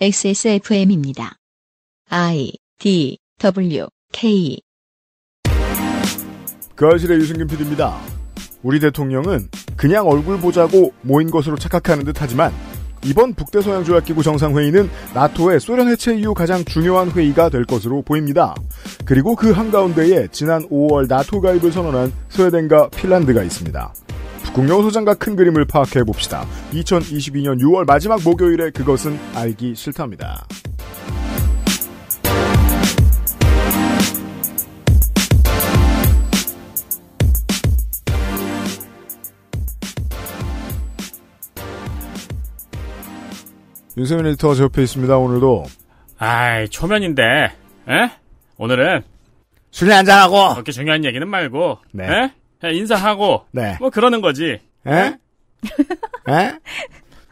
XSFM입니다. I D W K 그아실의 유승균 PD입니다. 우리 대통령은 그냥 얼굴 보자고 모인 것으로 착각하는 듯 하지만 이번 북대서양 조약기구 정상회의는 나토의 소련 해체 이후 가장 중요한 회의가 될 것으로 보입니다. 그리고 그 한가운데에 지난 5월 나토 가입을 선언한 스웨덴과 핀란드가 있습니다. 국명 소장과 큰 그림을 파악해 봅시다. 2022년 6월 마지막 목요일에 그것은 알기 싫답니다. 윤세민 리터가제 옆에 있습니다, 오늘도. 아이, 초면인데, 에? 오늘은. 술 한잔하고! 그렇게 중요한 얘기는 말고, 네. 에? 인사하고 네. 뭐 그러는 거지. 에? 예? 에? 네? 예?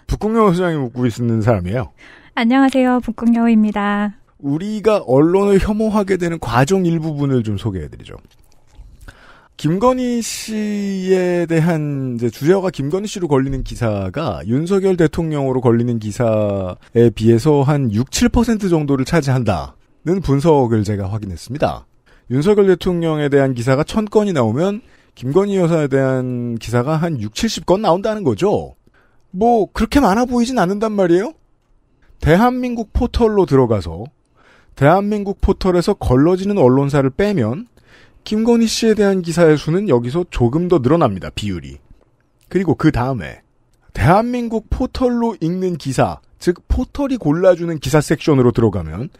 북극여우 소장님 웃고 있는 사람이에요. 안녕하세요. 북극여우입니다. 우리가 언론을 혐오하게 되는 과정 일부분을 좀 소개해드리죠. 김건희 씨에 대한 이제 주제가 김건희 씨로 걸리는 기사가 윤석열 대통령으로 걸리는 기사에 비해서 한 6, 7% 정도를 차지한다는 분석을 제가 확인했습니다. 윤석열 대통령에 대한 기사가 천 건이 나오면 김건희 여사에 대한 기사가 한 6, 70건 나온다는 거죠. 뭐 그렇게 많아 보이진 않는단 말이에요. 대한민국 포털로 들어가서 대한민국 포털에서 걸러지는 언론사를 빼면 김건희 씨에 대한 기사의 수는 여기서 조금 더 늘어납니다. 비율이. 그리고 그 다음에 대한민국 포털로 읽는 기사, 즉 포털이 골라주는 기사 섹션으로 들어가면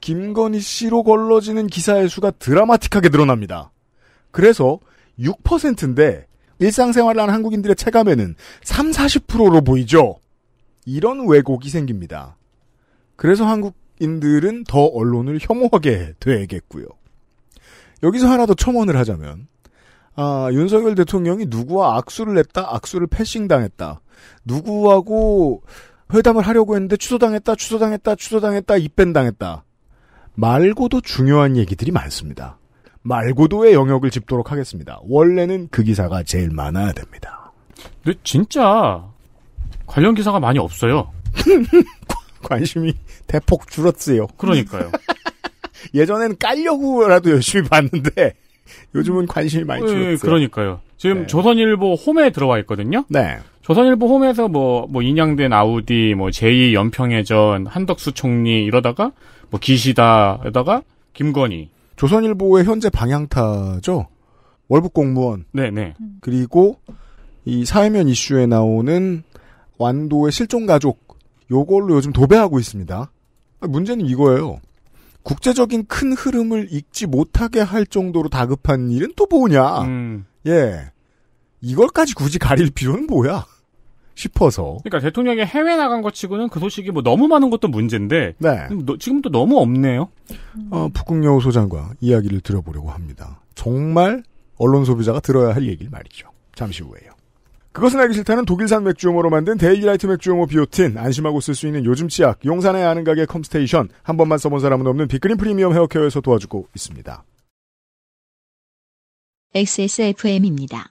김건희 씨로 걸러지는 기사의 수가 드라마틱하게 늘어납니다. 그래서 6%인데 일상생활을 하는 한국인들의 체감에는 3, 40%로 보이죠. 이런 왜곡이 생깁니다. 그래서 한국인들은 더 언론을 혐오하게 되겠고요. 여기서 하나 더 첨언을 하자면 아, 윤석열 대통령이 누구와 악수를 했다, 악수를 패싱당했다. 누구하고 회담을 하려고 했는데 취소당했다, 취소당했다, 취소당했다, 입뺀당했다. 말고도 중요한 얘기들이 많습니다. 말고도의 영역을 짚도록 하겠습니다. 원래는 그 기사가 제일 많아야 됩니다. 근데 진짜 관련 기사가 많이 없어요. 관심이 대폭 줄었어요. 그러니까요. 예전에는 깔려고라도 열심히 봤는데 요즘은 관심이 많이 예, 예, 줄었어요. 그러니까요. 지금 네. 조선일보 홈에 들어와 있거든요. 네. 조선일보 홈에서 뭐, 뭐, 인양된 아우디, 뭐, 제2연평해전, 한덕수 총리, 이러다가, 뭐, 기시다, 에다가, 김건희. 조선일보의 현재 방향타죠. 월북 공무원. 네네. 네. 음. 그리고 이 사회면 이슈에 나오는 완도의 실종 가족. 요걸로 요즘 도배하고 있습니다. 아, 문제는 이거예요. 국제적인 큰 흐름을 읽지 못하게 할 정도로 다급한 일은 또 뭐냐. 음. 예. 이걸까지 굳이 가릴 필요는 뭐야. 싶어서. 그러니까 대통령이 해외 나간 것 치고는 그 소식이 뭐 너무 많은 것도 문제인데. 네. 지금 도 너무 없네요. 어, 북극여우 소장과 이야기를 들어보려고 합니다. 정말 언론 소비자가 들어야 할 얘기를 말이죠. 잠시 후에요. 그것은 알기 싫다는 독일산 맥주용어로 만든 데일리라이트 맥주용어 비오틴, 안심하고 쓸 수 있는 요즘 치약, 용산의 아는 가게 컴스테이션, 한 번만 써본 사람은 없는 빅그린 프리미엄 헤어케어에서 도와주고 있습니다. XSFM입니다.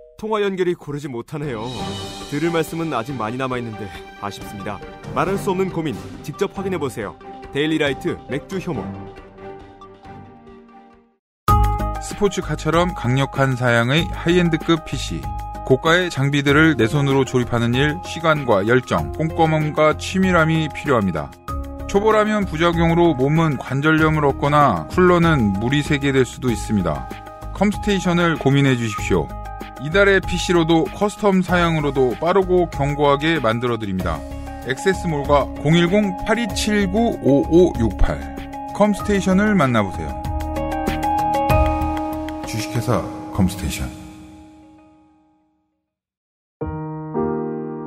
통화 연결이 고르지 못하네요. 들을 말씀은 아직 많이 남아 있는데 아쉽습니다. 말할 수 없는 고민 직접 확인해 보세요. 데일리라이트 맥주 효모. 스포츠카처럼 강력한 사양의 하이엔드급 PC. 고가의 장비들을 내 손으로 조립하는 일, 시간과 열정, 꼼꼼함과 치밀함이 필요합니다. 초보라면 부작용으로 몸은 관절염을 얻거나 쿨러는 물이 새게 될 수도 있습니다. 컴스테이션을 고민해 주십시오. 이달의 PC로도 커스텀 사양으로도 빠르고 견고하게 만들어드립니다. 액세스몰과 010-8279-5568 컴스테이션을 만나보세요. 주식회사 컴스테이션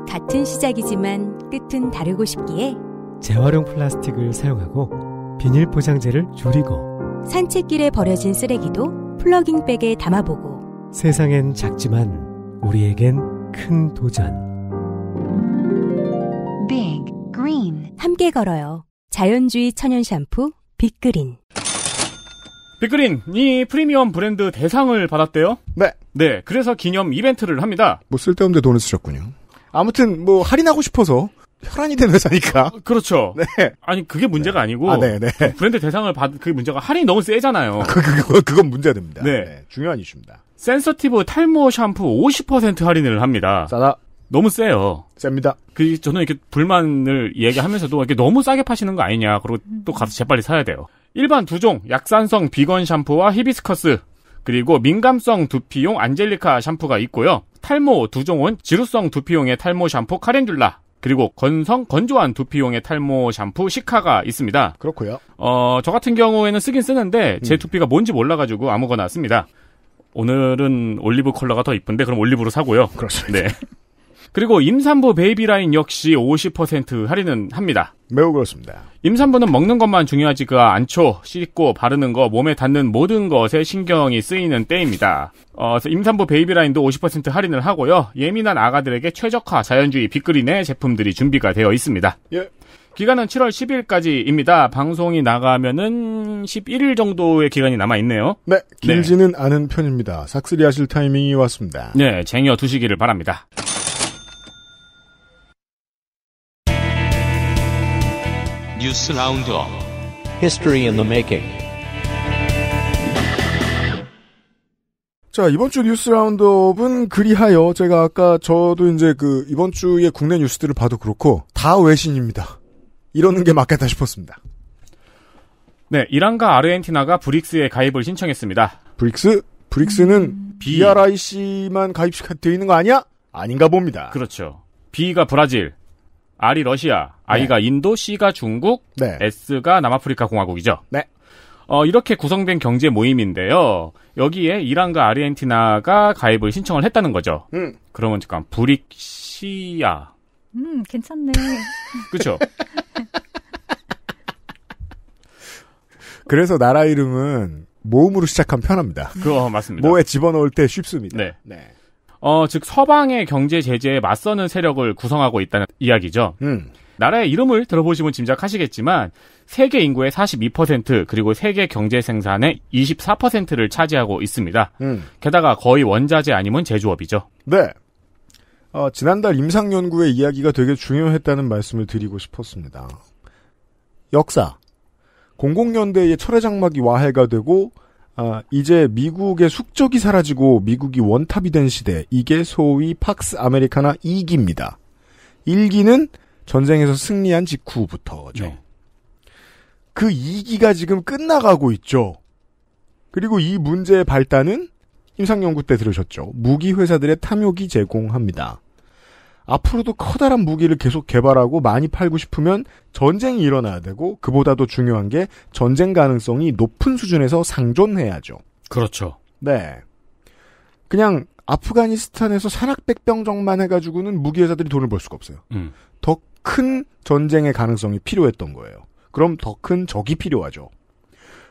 같은 시작이지만 끝은 다르고 싶기에 재활용 플라스틱을 사용하고 비닐 포장재를 줄이고 산책길에 버려진 쓰레기도 플러깅백에 담아보고 세상엔 작지만 우리에겐 큰 도전. Big Green. 함께 걸어요. 자연주의 천연 샴푸 빅그린. 빅그린이 프리미엄 브랜드 대상을 받았대요. 네. 네. 그래서 기념 이벤트를 합니다. 뭐 쓸데없는 데 돈을 쓰셨군요. 아무튼 뭐 할인하고 싶어서 혈안이 된 회사니까. 아, 그렇죠. 네. 아니 그게 문제가 네. 아니고 아, 네, 네. 브랜드 대상을 받은 그 문제가 할인이 너무 세잖아요. 그, 그, 그, 그건 문제됩니다. 네. 네. 중요한 이슈입니다. 센서티브 탈모 샴푸 50% 할인을 합니다. 싸다. 너무 세요. 셉니다. 그 저는 이렇게 불만을 얘기하면서도 이렇게 너무 싸게 파시는 거 아니냐. 그리고 또 가서 재빨리 사야 돼요. 일반 두종 약산성 비건 샴푸와 히비스커스 그리고 민감성 두피용 안젤리카 샴푸가 있고요. 탈모 두 종은 지루성 두피용의 탈모 샴푸 카렌듈라 그리고 건성 건조한 두피용의 탈모 샴푸 시카가 있습니다. 그렇고요. 어, 저 같은 경우에는 쓰긴 쓰는데 제 음. 두피가 뭔지 몰라 가지고 아무거나 씁니다. 오늘은 올리브 컬러가 더 이쁜데 그럼 올리브로 사고요. 그렇습니다. 네. 그리고 임산부 베이비라인 역시 50% 할인은 합니다. 매우 그렇습니다. 임산부는 먹는 것만 중요하지가 않죠. 씻고 바르는 거, 몸에 닿는 모든 것에 신경이 쓰이는 때입니다. 어, 임산부 베이비라인도 50% 할인을 하고요. 예민한 아가들에게 최적화 자연주의 빅그린의 제품들이 준비가 되어 있습니다. 예, 기간은 7월 10일까지입니다. 방송이 나가면은 11일 정도의 기간이 남아 있네요. 네, 네, 길지는 네. 않은 편입니다. 삭스리 하실 타이밍이 왔습니다. 네, 쟁여 두시기를 바랍니다. 뉴스 라운드업 History i 자, 이번 주 뉴스 라운드업은 그리하여 제가 아까 저도 이제 그 이번 주에 국내 뉴스들을 봐도 그렇고 다 외신입니다. 이러는 게 맞겠다 싶었습니다. 네, 이란과 아르헨티나가 브릭스에 가입을 신청했습니다. 브릭스? 브릭스는 음... BRIC만 가입시켜 있는 거 아니야? 아닌가 봅니다. 그렇죠. B가 브라질, R이 러시아, I가 네. 인도, C가 중국, 네. S가 남아프리카 공화국이죠. 네. 어, 이렇게 구성된 경제 모임인데요. 여기에 이란과 아르헨티나가 가입을 신청을 했다는 거죠. 음. 그러면 잠깐 브릭시아 음, 괜찮네. 그렇죠. 그래서 나라 이름은 모음으로 시작하면 편합니다. 그거 어, 맞습니다. 모에 집어넣을 때 쉽습니다. 네. 네. 어, 즉 서방의 경제 제재에 맞서는 세력을 구성하고 있다는 이야기죠. 음. 나라의 이름을 들어보시면 짐작하시겠지만 세계 인구의 42% 그리고 세계 경제 생산의 24%를 차지하고 있습니다. 음. 게다가 거의 원자재 아니면 제조업이죠. 네. 어, 지난달 임상연구의 이야기가 되게 중요했다는 말씀을 드리고 싶었습니다. 역사. 00년대에 철회장막이 와해가 되고 아, 이제 미국의 숙적이 사라지고 미국이 원탑이 된 시대. 이게 소위 팍스 아메리카나 2기입니다. 1기는 전쟁에서 승리한 직후부터죠. 네. 그 2기가 지금 끝나가고 있죠. 그리고 이 문제의 발단은 임상연구 때 들으셨죠. 무기 회사들의 탐욕이 제공합니다. 앞으로도 커다란 무기를 계속 개발하고 많이 팔고 싶으면 전쟁이 일어나야 되고 그보다도 중요한 게 전쟁 가능성이 높은 수준에서 상존해야죠. 그렇죠. 네. 그냥 아프가니스탄에서 산악백병정만 해가지고는 무기회사들이 돈을 벌 수가 없어요. 음. 더큰 전쟁의 가능성이 필요했던 거예요. 그럼 더 큰 적이 필요하죠.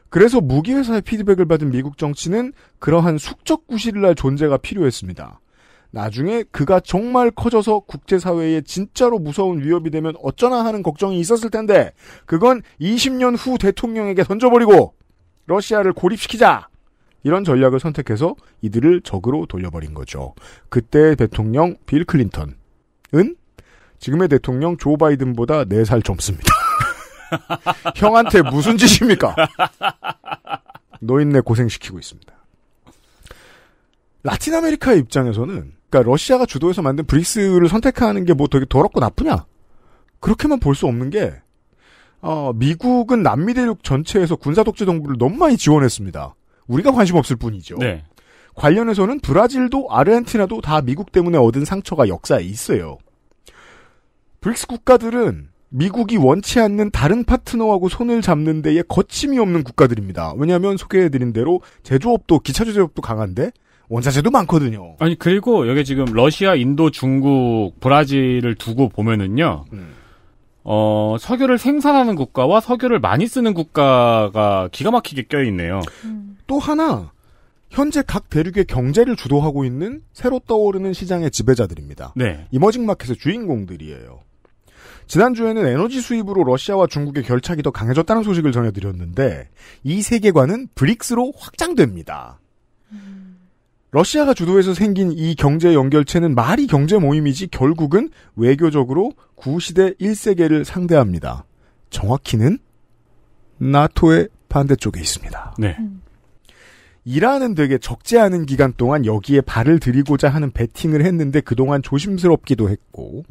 그래서 무기회사의 피드백을 받은 미국 정치는 그러한 숙적 구실날 존재가 필요했습니다. 나중에 그가 정말 커져서 국제사회에 진짜로 무서운 위협이 되면 어쩌나 하는 걱정이 있었을 텐데 그건 20년 후 대통령에게 던져버리고 러시아를 고립시키자 이런 전략을 선택해서 이들을 적으로 돌려버린 거죠. 그때 대통령 빌 클린턴은 지금의 대통령 조 바이든보다 4살 젊습니다. 형한테 무슨 짓입니까? 노인네 고생시키고 있습니다. 라틴 아메리카의 입장에서는 그러니까 러시아가 주도해서 만든 브릭스를 선택하는 게 뭐 되게 더럽고 나쁘냐? 그렇게만 볼 수 없는 게 어, 미국은 남미 대륙 전체에서 군사 독재 정부를 너무 많이 지원했습니다. 우리가 관심 없을 뿐이죠. 네. 관련해서는 브라질도 아르헨티나도 다 미국 때문에 얻은 상처가 역사에 있어요. 브릭스 국가들은 미국이 원치 않는 다른 파트너하고 손을 잡는 데에 거침이 없는 국가들입니다. 왜냐하면 소개해드린 대로 제조업도 기차 제조업도 강한데 원자재도 많거든요. 아니 그리고 여기 지금 러시아, 인도, 중국, 브라질을 두고 보면은요. 음. 어, 석유를 생산하는 국가와 석유를 많이 쓰는 국가가 기가 막히게 껴 있네요. 음. 또 하나 현재 각 대륙의 경제를 주도하고 있는 새로 떠오르는 시장의 지배자들입니다. 네. 이머징 마켓의 주인공들이에요. 지난주에는 에너지 수입으로 러시아와 중국의 결착이 더 강해졌다는 소식을 전해드렸는데 이 세계관은 브릭스로 확장됩니다. 음. 러시아가 주도해서 생긴 이 경제 연결체는 말이 경제 모임이지 결국은 외교적으로 구시대 1세계를 상대합니다. 정확히는 나토의 반대쪽에 있습니다. 네. 음. 이란은 되게 적지 않은 기간 동안 여기에 발을 들이고자 하는 배팅을 했는데 그동안 조심스럽기도 했고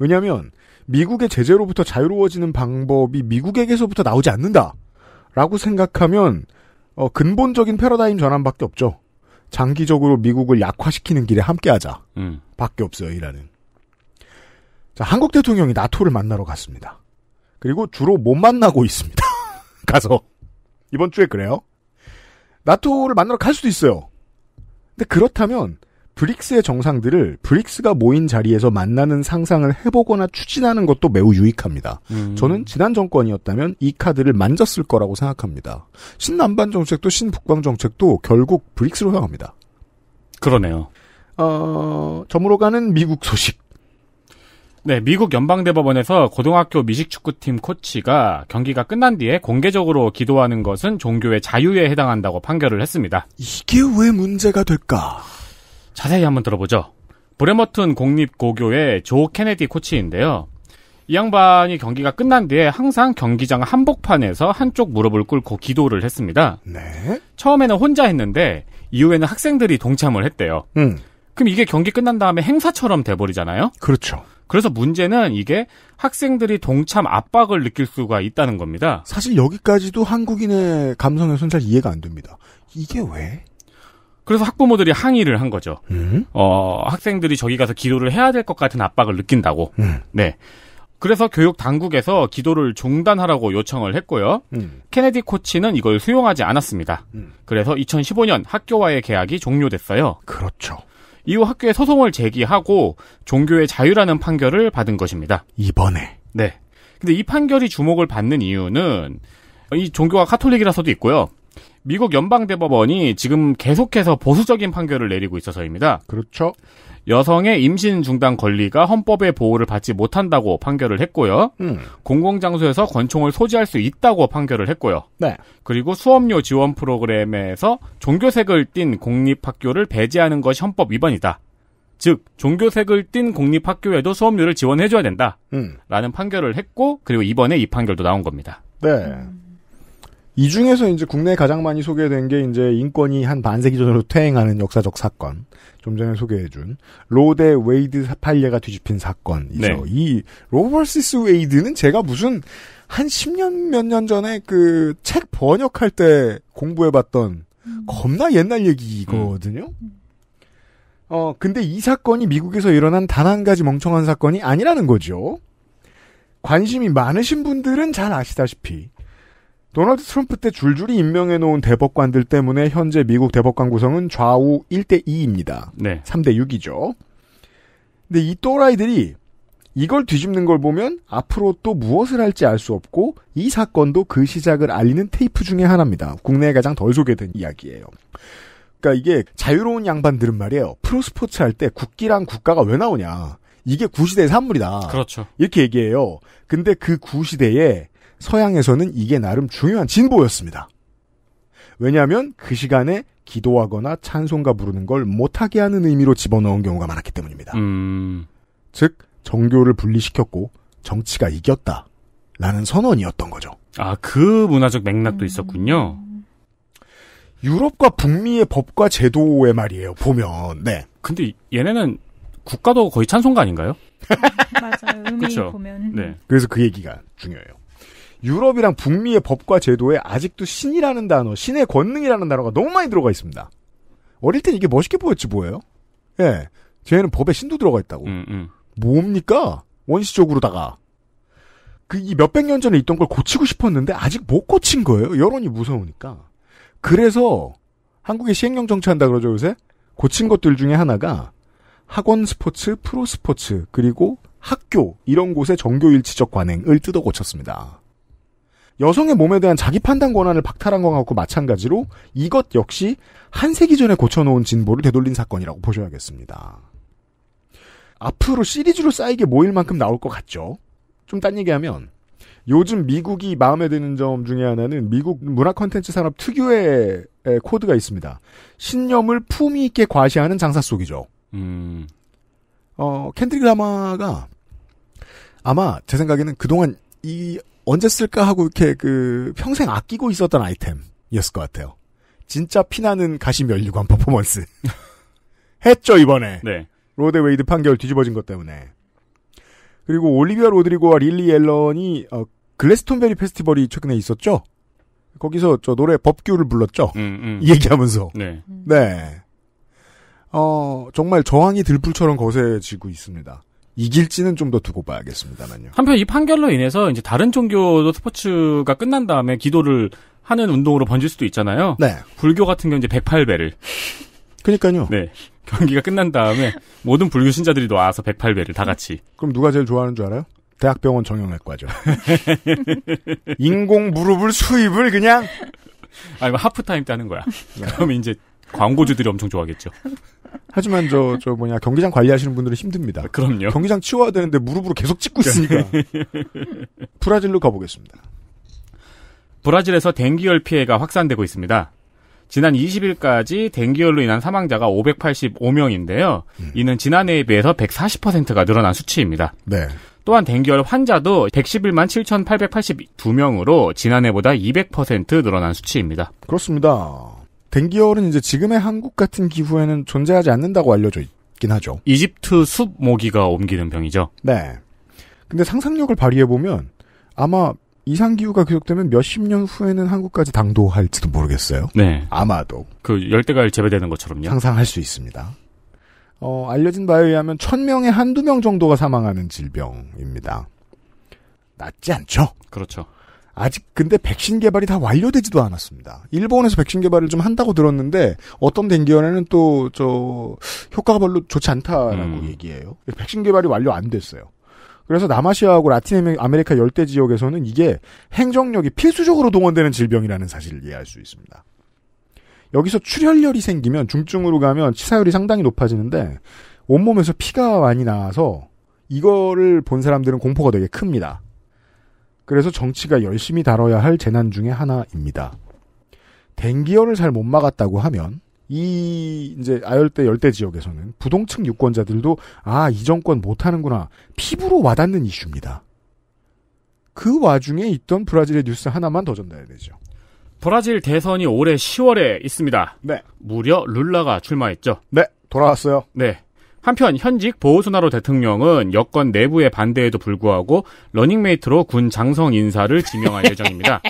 왜냐하면 미국의 제재로부터 자유로워지는 방법이 미국에게서부터 나오지 않는다라고 생각하면 어, 근본적인 패러다임 전환밖에 없죠. 장기적으로 미국을 약화시키는 길에 함께하자. 음. 밖에 없어요, 이라는. 자, 한국 대통령이 나토를 만나러 갔습니다. 그리고 주로 못 만나고 있습니다. 가서. 이번 주에 그래요. 나토를 만나러 갈 수도 있어요. 근데 그렇다면 브릭스의 정상들을 브릭스가 모인 자리에서 만나는 상상을 해보거나 추진하는 것도 매우 유익합니다. 음. 저는 지난 정권이었다면 이 카드를 만졌을 거라고 생각합니다. 신남반 정책도 신북방 정책도 결국 브릭스로 향합니다. 그러네요. 어, 점으로 가는 미국 소식. 네, 미국 연방대법원에서 고등학교 미식축구팀 코치가 경기가 끝난 뒤에 공개적으로 기도하는 것은 종교의 자유에 해당한다고 판결을 했습니다. 이게 왜 문제가 될까? 자세히 한번 들어보죠. 브레머튼 공립고교의 조 케네디 코치인데요. 이 양반이 경기가 끝난 뒤에 항상 경기장 한복판에서 한쪽 무릎을 꿇고 기도를 했습니다. 네? 처음에는 혼자 했는데 이후에는 학생들이 동참을 했대요. 음. 그럼 이게 경기 끝난 다음에 행사처럼 돼버리잖아요. 그렇죠. 그래서 문제는 이게 학생들이 동참 압박을 느낄 수가 있다는 겁니다. 사실 여기까지도 한국인의 감성에선 잘 이해가 안 됩니다. 이게 왜? 그래서 학부모들이 항의를 한 거죠. 음? 어, 학생들이 저기 가서 기도를 해야 될 것 같은 압박을 느낀다고. 음. 네. 그래서 교육 당국에서 기도를 종단하라고 요청을 했고요. 음. 케네디 코치는 이걸 수용하지 않았습니다. 음. 그래서 2015년 학교와의 계약이 종료됐어요. 그렇죠. 이후 학교에 소송을 제기하고 종교의 자유라는 판결을 받은 것입니다. 이번에. 네. 근데 이 판결이 주목을 받는 이유는 이 종교가 카톨릭이라서도 있고요. 미국 연방대법원이 지금 계속해서 보수적인 판결을 내리고 있어서입니다. 그렇죠. 여성의 임신 중단 권리가 헌법의 보호를 받지 못한다고 판결을 했고요. 음. 공공장소에서 권총을 소지할 수 있다고 판결을 했고요. 네. 그리고 수업료 지원 프로그램에서 종교색을 띤 공립학교를 배제하는 것이 헌법 위반이다. 즉 종교색을 띤 공립학교에도 수업료를 지원해줘야 된다. 음. 라는 판결을 했고 그리고 이번에 이 판결도 나온 겁니다. 네. 음. 이 중에서 이제 국내에 가장 많이 소개된 게 이제 인권이 한 반세기 전으로 퇴행하는 역사적 사건. 좀 전에 소개해준 로데 웨이드 사팔례가 뒤집힌 사건이죠. 네. 이 로버시스 웨이드는 제가 무슨 한 10년 몇 년 전에 그 책 번역할 때 공부해봤던 음. 겁나 옛날 얘기거든요. 음. 음. 어, 근데 이 사건이 미국에서 일어난 단 한 가지 멍청한 사건이 아니라는 거죠. 관심이 많으신 분들은 잘 아시다시피 도널드 트럼프 때 줄줄이 임명해 놓은 대법관들 때문에 현재 미국 대법관 구성은 좌우 1대 2입니다. 네. 3대 6이죠. 근데 이 또라이들이 이걸 뒤집는 걸 보면 앞으로 또 무엇을 할지 알 수 없고 이 사건도 그 시작을 알리는 테이프 중의 하나입니다. 국내에 가장 덜 소개된 이야기예요. 그러니까 이게 자유로운 양반들은 말이에요. 프로스포츠 할 때 국기랑 국가가 왜 나오냐. 이게 구시대의 산물이다. 그렇죠. 이렇게 얘기해요. 근데 그 구시대에 서양에서는 이게 나름 중요한 진보였습니다. 왜냐하면 그 시간에 기도하거나 찬송가 부르는 걸 못하게 하는 의미로 집어넣은 경우가 많았기 때문입니다. 음... 즉 정교를 분리시켰고 정치가 이겼다라는 선언이었던 거죠. 아, 그 문화적 맥락도 있었군요. 유럽과 북미의 법과 제도의 말이에요. 보면 네. 근데 얘네는 국가도 거의 찬송가 아닌가요? 맞아요. 의미 보면. 네. 그래서 그 얘기가 중요해요. 유럽이랑 북미의 법과 제도에 아직도 신이라는 단어, 신의 권능이라는 단어가 너무 많이 들어가 있습니다. 어릴 땐 이게 멋있게 보였지 뭐예요? 예. 쟤는 법에 신도 들어가 있다고. 음, 음. 뭡니까? 원시적으로다가. 그이 몇백 년 전에 있던 걸 고치고 싶었는데 아직 못 고친 거예요. 여론이 무서우니까. 그래서 한국의 시행령 정치한다 그러죠 요새? 고친 것들 중에 하나가 학원 스포츠, 프로 스포츠, 그리고 학교 이런 곳의 정교일치적 관행을 뜯어 고쳤습니다. 여성의 몸에 대한 자기 판단 권한을 박탈한 것과 마찬가지로 이것 역시 한 세기 전에 고쳐놓은 진보를 되돌린 사건이라고 보셔야겠습니다. 앞으로 시리즈로 쌓이게 모일 만큼 나올 것 같죠? 좀 딴 얘기하면 요즘 미국이 마음에 드는 점 중에 하나는 미국 문화 콘텐츠 산업 특유의 코드가 있습니다. 신념을 품위 있게 과시하는 장사 속이죠. 음. 어, 캔드릭 라마가 아마 제 생각에는 그동안 이 언제 쓸까 하고 이렇게 그 평생 아끼고 있었던 아이템이었을 것 같아요. 진짜 피나는 가시면류관 퍼포먼스. 했죠, 이번에. 네. 로데웨이드 판결 뒤집어진 것 때문에. 그리고 올리비아 로드리고와 릴리 앨런이 어, 글래스톤베리 페스티벌이 최근에 있었죠? 거기서 저 노래 법규를 불렀죠? 음, 음. 얘기하면서. 네. 네. 어, 정말 저항이 들풀처럼 거세지고 있습니다. 이길지는 좀 더 두고 봐야겠습니다만요. 한편 이 판결로 인해서 이제 다른 종교도 스포츠가 끝난 다음에 기도를 하는 운동으로 번질 수도 있잖아요. 네. 불교 같은 경우 이제 108배를. 그니까요. 러 네. 경기가 끝난 다음에 모든 불교 신자들이 와서 108배를 다 같이. 그럼 누가 제일 좋아하는 줄 알아요? 대학병원 정형외과죠. 인공 무릎을 수입을 그냥 아니 면 하프타임 때 하는 거야. 네. 그럼 이제 광고주들이 엄청 좋아하겠죠. 하지만 저, 저 뭐냐, 경기장 관리하시는 분들은 힘듭니다. 그럼요. 경기장 치워야 되는데 무릎으로 계속 찍고 있으니까. 브라질로 가보겠습니다. 브라질에서 댕기열 피해가 확산되고 있습니다. 지난 20일까지 댕기열로 인한 사망자가 585명인데요. 음. 이는 지난해에 비해서 140%가 늘어난 수치입니다. 네. 또한 댕기열 환자도 111만 7,882명으로 지난해보다 200% 늘어난 수치입니다. 그렇습니다. 댕기열은 이제 지금의 한국 같은 기후에는 존재하지 않는다고 알려져 있긴 하죠. 이집트 숲 모기가 옮기는 병이죠. 네. 근데 상상력을 발휘해 보면 아마 이상 기후가 계속되면 몇십 년 후에는 한국까지 당도할지도 모르겠어요. 네. 아마도 그 열대가을 재배되는 것처럼요. 상상할 수 있습니다. 어, 알려진 바에 의하면 천명에 한두 명 정도가 사망하는 질병입니다. 낫지 않죠? 그렇죠. 아직 근데 백신 개발이 다 완료되지도 않았습니다. 일본에서 백신 개발을 좀 한다고 들었는데 어떤 댕기원에는 또 저 효과가 별로 좋지 않다라고 음. 얘기해요. 백신 개발이 완료 안 됐어요. 그래서 남아시아하고 라틴 아메리카 열대 지역에서는 이게 행정력이 필수적으로 동원되는 질병이라는 사실을 이해할 수 있습니다. 여기서 출혈열이 생기면 중증으로 가면 치사율이 상당히 높아지는데 온몸에서 피가 많이 나서 와 이거를 본 사람들은 공포가 되게 큽니다. 그래서 정치가 열심히 다뤄야 할 재난 중의 하나입니다. 댕기열을 잘못 막았다고 하면 이 이제 아열대 열대 지역에서는 부동층 유권자들도 아 이 정권 못하는구나 피부로 와닿는 이슈입니다. 그 와중에 있던 브라질의 뉴스 하나만 더 전달해야 되죠. 브라질 대선이 올해 10월에 있습니다. 네. 무려 룰라가 출마했죠. 네. 돌아왔어요. 네. 한편 현직 보우소나로 대통령은 여권 내부의 반대에도 불구하고 러닝메이트로 군 장성 인사를 지명할 예정입니다.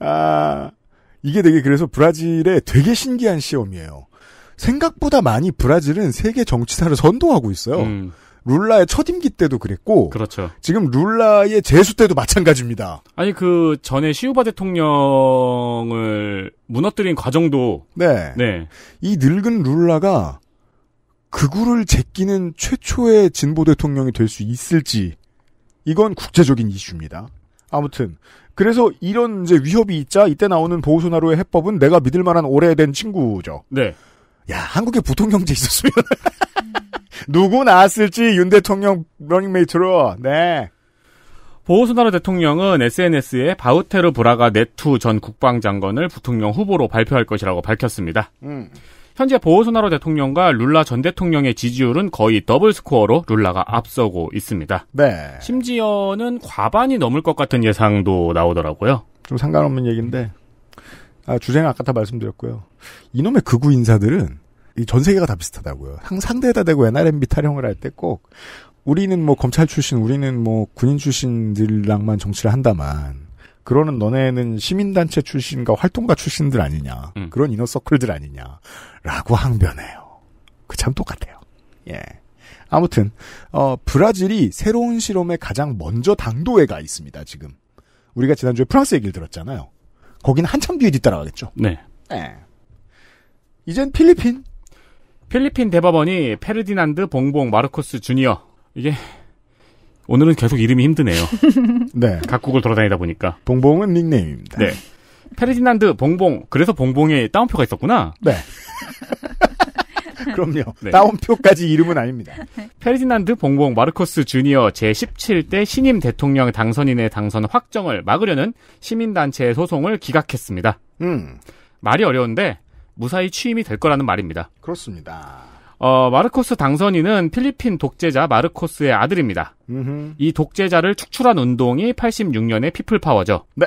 아, 이게 되게 그래서 브라질의 되게 신기한 시험이에요. 생각보다 많이 브라질은 세계 정치사를 선도하고 있어요. 음. 룰라의 첫 임기 때도 그랬고 그렇죠. 지금 룰라의 재수 때도 마찬가지입니다. 아니 그 전에 시우바 대통령을 무너뜨린 과정도 네. 네. 이 늙은 룰라가 극우를 제끼는 최초의 진보 대통령이 될 수 있을지 이건 국제적인 이슈입니다. 아무튼 그래서 이런 이제 위협이 있자 이때 나오는 보우소나로의 해법은 내가 믿을 만한 오래된 친구죠. 네. 야 한국에 보통 경제 있었으면 누구 나왔을지 윤 대통령 러닝메이트로 네. 보호수나로 대통령은 SNS에 바우테르 브라가 네투 전 국방장관을 부통령 후보로 발표할 것이라고 밝혔습니다. 음. 현재 보호소나로 대통령과 룰라 전 대통령의 지지율은 거의 더블 스코어로 룰라가 앞서고 있습니다. 네. 심지어는 과반이 넘을 것 같은 예상도 나오더라고요. 좀 상관없는 얘기인데 아, 주제는 아까 다 말씀드렸고요. 이놈의 극우 인사들은 전 세계가 다 비슷하다고요. 상상대에다 대고 NRMB 타령을 할 때 꼭 우리는 뭐 검찰 출신, 우리는 뭐 군인 출신들랑만 정치를 한다만 그러는 너네는 시민단체 출신과 활동가 출신들 아니냐. 음. 그런 이너서클들 아니냐. 라고 항변해요. 그 참 똑같아요. 예. 아무튼, 어, 브라질이 새로운 실험에 가장 먼저 당도에가 있습니다, 지금. 우리가 지난주에 프랑스 얘기를 들었잖아요. 거기는 한참 뒤에 뒤따라가겠죠. 네. 예. 이젠 필리핀, 필리핀 대법원이 페르디난드 봉봉 마르코스 주니어 이게 오늘은 계속 이름이 힘드네요. 네. 각국을 돌아다니다 보니까. 봉봉은 닉네임입니다. 네. 페르디난드 봉봉. 그래서 봉봉에 따옴표가 있었구나. 네. 그럼요. 네. 따옴표까지 이름은 아닙니다. 페르디난드 봉봉 마르코스 주니어 제17대 신임 대통령 당선인의 당선 확정을 막으려는 시민단체의 소송을 기각했습니다. 음. 말이 어려운데 무사히 취임이 될 거라는 말입니다. 그렇습니다. 어, 마르코스 당선인은 필리핀 독재자 마르코스의 아들입니다. 음흠. 이 독재자를 축출한 운동이 86년의 피플파워죠. 네.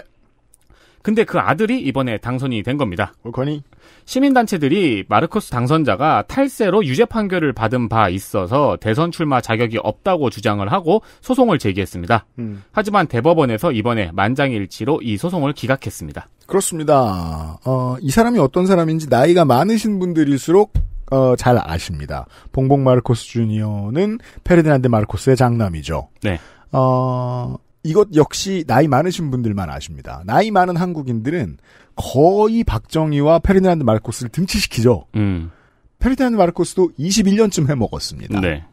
근데 그 아들이 이번에 당선이 된 겁니다. 옳거니. 시민단체들이 마르코스 당선자가 탈세로 유죄 판결을 받은 바 있어서 대선 출마 자격이 없다고 주장을 하고 소송을 제기했습니다. 음. 하지만 대법원에서 이번에 만장일치로 이 소송을 기각했습니다. 그렇습니다. 어, 이 사람이 어떤 사람인지 나이가 많으신 분들일수록 어, 잘 아십니다. 봉봉 마르코스 주니어는 페르디난데 마르코스의 장남이죠. 네. 어, 이것 역시 나이 많으신 분들만 아십니다. 나이 많은 한국인들은 거의 박정희와 페르난드 마르코스를 등치시키죠. 음. 페르난드 마르코스도 21년쯤 해먹었습니다. 네.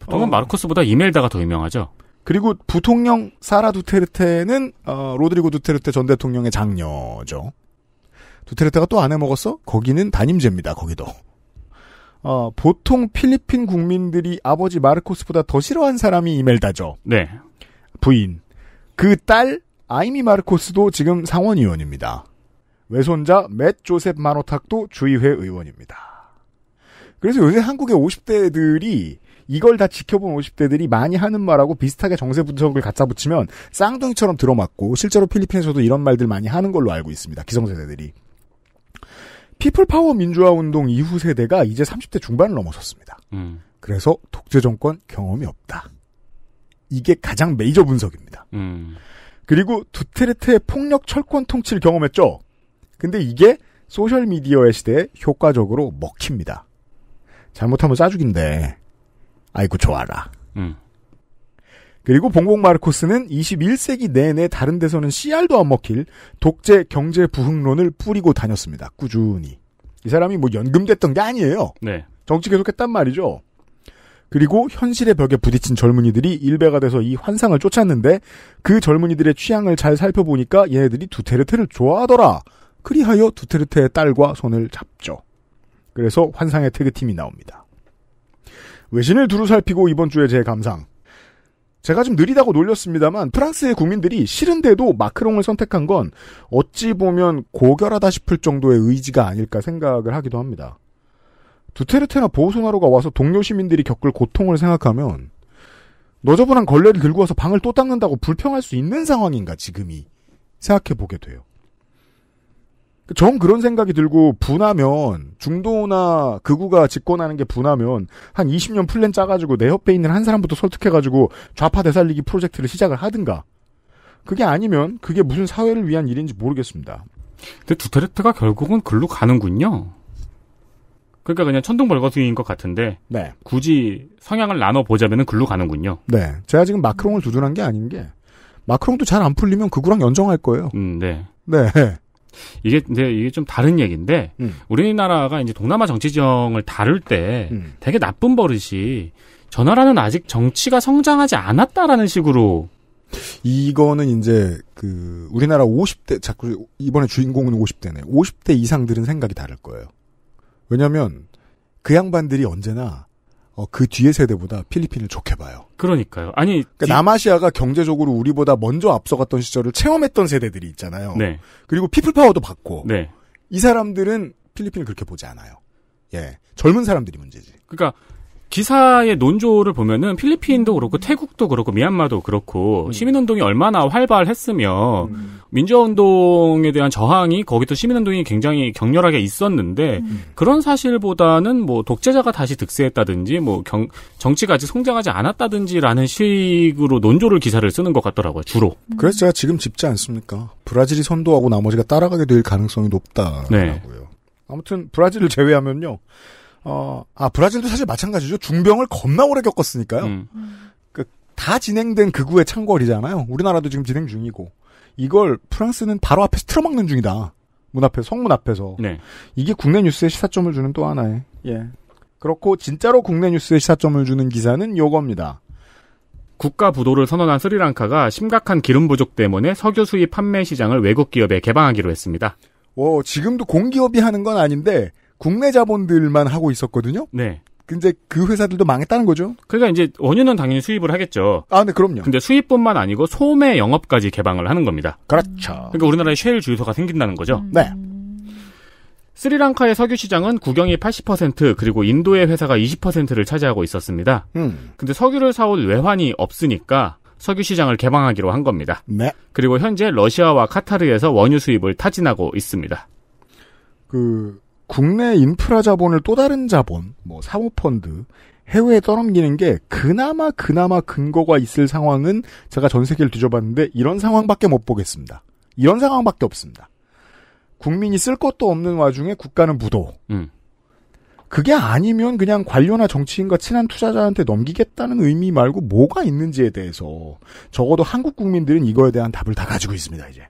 보통은 어, 마르코스보다 이멜다가 더 유명하죠. 그리고 부통령 사라 두테르테는 어, 로드리고 두테르테 전 대통령의 장녀죠. 두테르테가 또 안 해먹었어? 거기는 단임제입니다. 거기도. 어, 보통 필리핀 국민들이 아버지 마르코스보다 더 싫어한 사람이 이멜다죠. 네. 부인. 그 딸 아이미 마르코스도 지금 상원의원입니다. 외손자 맷 조셉 마노탁도 주의회 의원입니다. 그래서 요새 한국의 50대들이 이걸 다 지켜본 50대들이 많이 하는 말하고 비슷하게 정세 분석을 갖다 붙이면 쌍둥이처럼 들어맞고 실제로 필리핀에서도 이런 말들 많이 하는 걸로 알고 있습니다. 기성세대들이. 피플 파워 민주화 운동 이후 세대가 이제 30대 중반을 넘어섰습니다. 음. 그래서 독재 정권 경험이 없다. 이게 가장 메이저 분석입니다. 음. 그리고 두테르트의 폭력 철권 통치를 경험했죠. 근데 이게 소셜 미디어의 시대에 효과적으로 먹힙니다. 잘못하면 싸죽인데 아이고 좋아라. 음. 그리고 봉봉 마르코스는 21세기 내내 다른 데서는 씨알도 안 먹힐 독재 경제 부흥론을 뿌리고 다녔습니다. 꾸준히. 이 사람이 뭐 연금됐던 게 아니에요. 네. 정치 계속했단 말이죠. 그리고 현실의 벽에 부딪힌 젊은이들이 일배가 돼서 이 환상을 쫓았는데 그 젊은이들의 취향을 잘 살펴보니까 얘네들이 두테르테를 좋아하더라. 그리하여 두테르테의 딸과 손을 잡죠. 그래서 환상의 태그팀이 나옵니다. 외신을 두루 살피고 이번 주에 제 감상. 제가 좀 느리다고 놀렸습니다만 프랑스의 국민들이 싫은데도 마크롱을 선택한 건 어찌 보면 고결하다 싶을 정도의 의지가 아닐까 생각을 하기도 합니다. 두테르테나 보호소나로가 와서 동료 시민들이 겪을 고통을 생각하면 너저분한 걸레를 들고 와서 방을 또 닦는다고 불평할 수 있는 상황인가 지금이 생각해 보게 돼요. 전 그러니까 그런 생각이 들고 분하면 중도나 극우가 집권하는 게 분하면 한 20년 플랜 짜가지고 내 옆에 있는 한 사람부터 설득해가지고 좌파 되살리기 프로젝트를 시작을 하든가 그게 아니면 그게 무슨 사회를 위한 일인지 모르겠습니다. 근데 두테르트가 결국은 글로 가는군요. 그러니까 그냥 천둥벌거숭이인 것 같은데 네. 굳이 성향을 나눠 보자면 글로 가는군요. 네, 제가 지금 마크롱을 두둔한 게 아닌 게 마크롱도 잘 안 풀리면 그구랑 연정할 거예요. 음, 네. 네. 이게 근데 네, 이게 좀 다른 얘기인데 음. 우리나라가 이제 동남아 정치 지형을 다룰 때 음. 되게 나쁜 버릇이 전화라는 아직 정치가 성장하지 않았다라는 식으로 이거는 이제 그 우리나라 50대 자꾸 이번에 주인공은 50대네. 50대 이상들은 생각이 다를 거예요. 왜냐하면 그 양반들이 언제나 어, 그뒤에 세대보다 필리핀을 좋게 봐요. 그러니까요. 아니 그러니까 뒤... 남아시아가 경제적으로 우리보다 먼저 앞서갔던 시절을 체험했던 세대들이 있잖아요. 네. 그리고 피플 파워도 받고 네. 이 사람들은 필리핀을 그렇게 보지 않아요. 예, 젊은 사람들이 문제지. 그러니까 기사의 논조를 보면은 필리핀도 그렇고 태국도 그렇고 미얀마도 그렇고 음. 시민운동이 얼마나 활발했으며 음. 민주화운동에 대한 저항이 거기도 시민운동이 굉장히 격렬하게 있었는데 음. 그런 사실보다는 뭐 독재자가 다시 득세했다든지 뭐 경, 정치가 아직 성장하지 않았다든지라는 식으로 논조를 기사를 쓰는 것 같더라고요 주로. 음. 그래서 제가 지금 짚지 않습니까? 브라질이 선도하고 나머지가 따라가게 될 가능성이 높다라고요. 네. 아무튼 브라질을 제외하면요. 어, 아, 브라질도 사실 마찬가지죠. 중병을 겁나 오래 겪었으니까요. 음. 그다 진행된 극우의 그 창궐이잖아요. 우리나라도 지금 진행 중이고. 이걸 프랑스는 바로 앞에서 틀어막는 중이다. 문 앞에, 성문 앞에서. 네. 이게 국내 뉴스에 시사점을 주는 또 하나의, 예. 그렇고, 진짜로 국내 뉴스에 시사점을 주는 기사는 요겁니다. 국가 부도를 선언한 스리랑카가 심각한 기름 부족 때문에 석유 수입 판매 시장을 외국 기업에 개방하기로 했습니다. 오, 지금도 공기업이 하는 건 아닌데 국내 자본들만 하고 있었거든요. 네. 근데 그 회사들도 망했다는 거죠. 그러니까 이제 원유는 당연히 수입을 하겠죠. 아, 네, 그럼요. 근데 수입뿐만 아니고 소매 영업까지 개방을 하는 겁니다. 그렇죠. 그러니까 우리나라에 쉘 주유소가 생긴다는 거죠. 음. 네. 스리랑카의 석유 시장은 국영이 80% 그리고 인도의 회사가 20%를 차지하고 있었습니다. 음. 근데 석유를 사올 외환이 없으니까 석유 시장을 개방하기로 한 겁니다. 네. 그리고 현재 러시아와 카타르에서 원유 수입을 타진하고 있습니다. 그 국내 인프라 자본을 또 다른 자본, 뭐 사모펀드, 해외에 떠넘기는 게 그나마 그나마 근거가 있을 상황은 제가 전 세계를 뒤져봤는데 이런 상황밖에 못 보겠습니다. 이런 상황밖에 없습니다. 국민이 쓸 것도 없는 와중에 국가는 무도. 음. 그게 아니면 그냥 관료나 정치인과 친한 투자자한테 넘기겠다는 의미 말고 뭐가 있는지에 대해서 적어도 한국 국민들은 이거에 대한 답을 다 가지고 있습니다, 이제.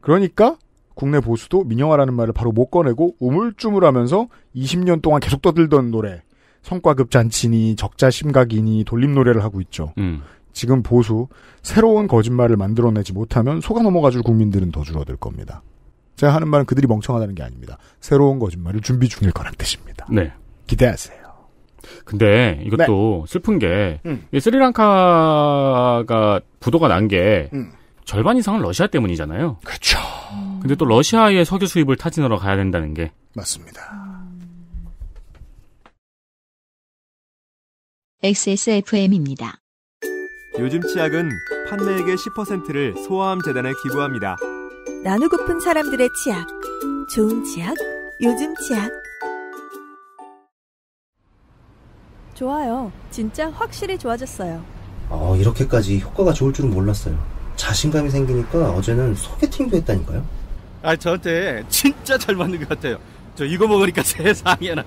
그러니까 국내 보수도 민영화라는 말을 바로 못 꺼내고 우물쭈물하면서 20년 동안 계속 떠들던 노래 성과급 잔치니 적자 심각이니 돌림 노래를 하고 있죠. 음. 지금 보수 새로운 거짓말을 만들어내지 못하면 속아 넘어가줄 국민들은 더 줄어들 겁니다. 제가 하는 말은 그들이 멍청하다는 게 아닙니다. 새로운 거짓말을 준비 중일 거란 뜻입니다. 네. 기대하세요. 근데 이것도 네. 슬픈 게 음. 스리랑카가 부도가 난게 음. 절반 이상은 러시아 때문이잖아요. 그렇죠. 근데 또 러시아의 석유 수입을 타진하러 가야 된다는 게 맞습니다. XSFM입니다. 요즘 치약은 판매액의 10%를 소아암 재단에 기부합니다. 나누고픈 사람들의 치약. 좋은 치약, 요즘 치약. 좋아요. 진짜 확실히 좋아졌어요. 어, 이렇게까지 효과가 좋을 줄은 몰랐어요. 자신감이 생기니까 어제는 소개팅도 했다니까요. 아 저한테 진짜 잘 맞는 것 같아요. 저 이거 먹으니까 세상에나.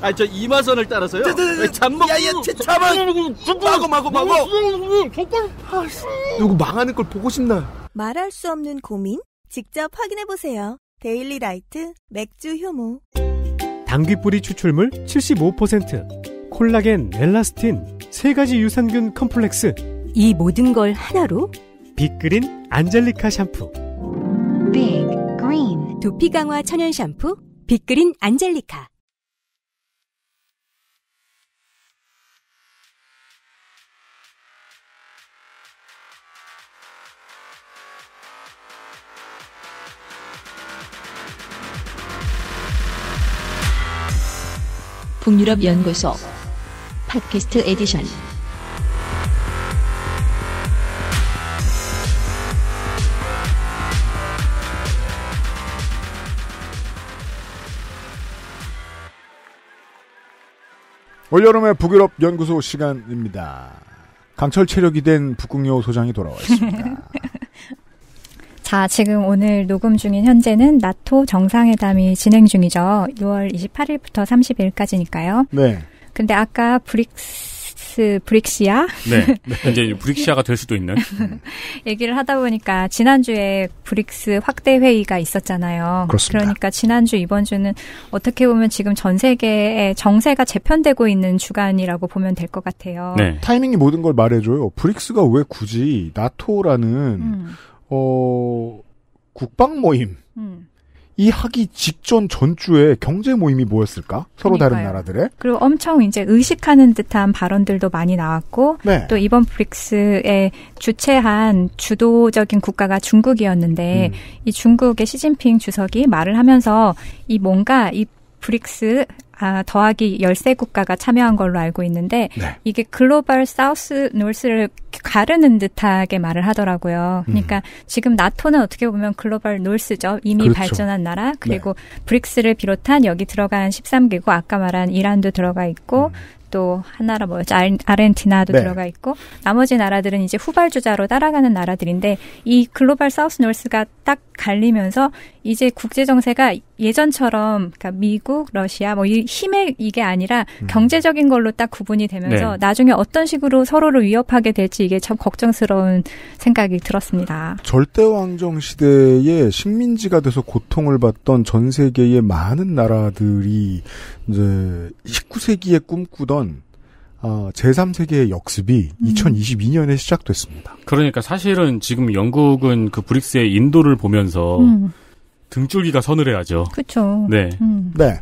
아 저 이마선을 따라서요. 잠먹. 야야 잠만. 마고 마고 마고. 누구 망하는 걸 보고 싶나? 말할 수 없는 고민 직접 확인해 보세요. 데일리 라이트 맥주 효모. 당귀뿌리 추출물 75%, 콜라겐, 엘라스틴, 세 가지 유산균 컴플렉스. 이 모든 걸 하나로 빅그린 안젤리카 샴푸. 빅. 두피 강화 천연 샴푸 빅그린 안젤리카 북유럽 연구소 팟캐스트 에디션 올여름의 북유럽 연구소 시간입니다. 강철 체력이 된 북극여 우 소장이 돌아왔습니다. 자, 지금 오늘 녹음 중인 현재는 나토 정상회담이 진행 중이죠. 6월 28일부터 30일까지니까요. 네. 근데 아까 브릭스 프랑스 브릭시아. 네. 이제 브릭시아가 될 수도 있는. 얘기를 하다 보니까 지난주에 브릭스 확대 회의가 있었잖아요. 그렇습니다. 그러니까 지난주 이번 주는 어떻게 보면 지금 전 세계의 정세가 재편되고 있는 주간이라고 보면 될 것 같아요. 네. 타이밍이 모든 걸 말해줘요. 브릭스가 왜 굳이 나토라는 음. 어 국방 모임. 음. 이 하기 직전 전주에 경제 모임이 뭐였을까? 서로 그러니까요. 다른 나라들의. 그리고 엄청 이제 의식하는 듯한 발언들도 많이 나왔고 네. 또 이번 브릭스에 주최한 주도적인 국가가 중국이었는데 음. 이 중국의 시진핑 주석이 말을 하면서 이 뭔가 이 브릭스 아, 더하기 열세 국가가 참여한 걸로 알고 있는데 네. 이게 글로벌 사우스 노스를 가르는 듯하게 말을 하더라고요. 음. 그러니까 음. 지금 나토는 어떻게 보면 글로벌 노스죠. 이미 그렇죠. 발전한 나라 네. 그리고 네. 브릭스를 비롯한 여기 들어간 십삼 개국 아까 말한 이란도 들어가 있고 음. 또 하나라 뭐였지 아르헨티나도 네. 들어가 있고 나머지 나라들은 이제 후발주자로 따라가는 나라들인데 이 글로벌 사우스 노스가 딱 갈리면서 이제 국제 정세가 예전처럼 그러니까 미국, 러시아 뭐이 힘의 이게 아니라 음. 경제적인 걸로 딱 구분이 되면서 네. 나중에 어떤 식으로 서로를 위협하게 될지 이게 참 걱정스러운 생각이 들었습니다. 절대 왕정 시대에 식민지가 돼서 고통을 받던 전 세계의 많은 나라들이 이제 19세기에 꿈꾸던 어, 제3세계의 역습이 음. 2022년에 시작됐습니다. 그러니까 사실은 지금 영국은 그 브릭스의 인도를 보면서 음. 등줄기가 서늘해야죠. 그렇죠. 네. 음. 네.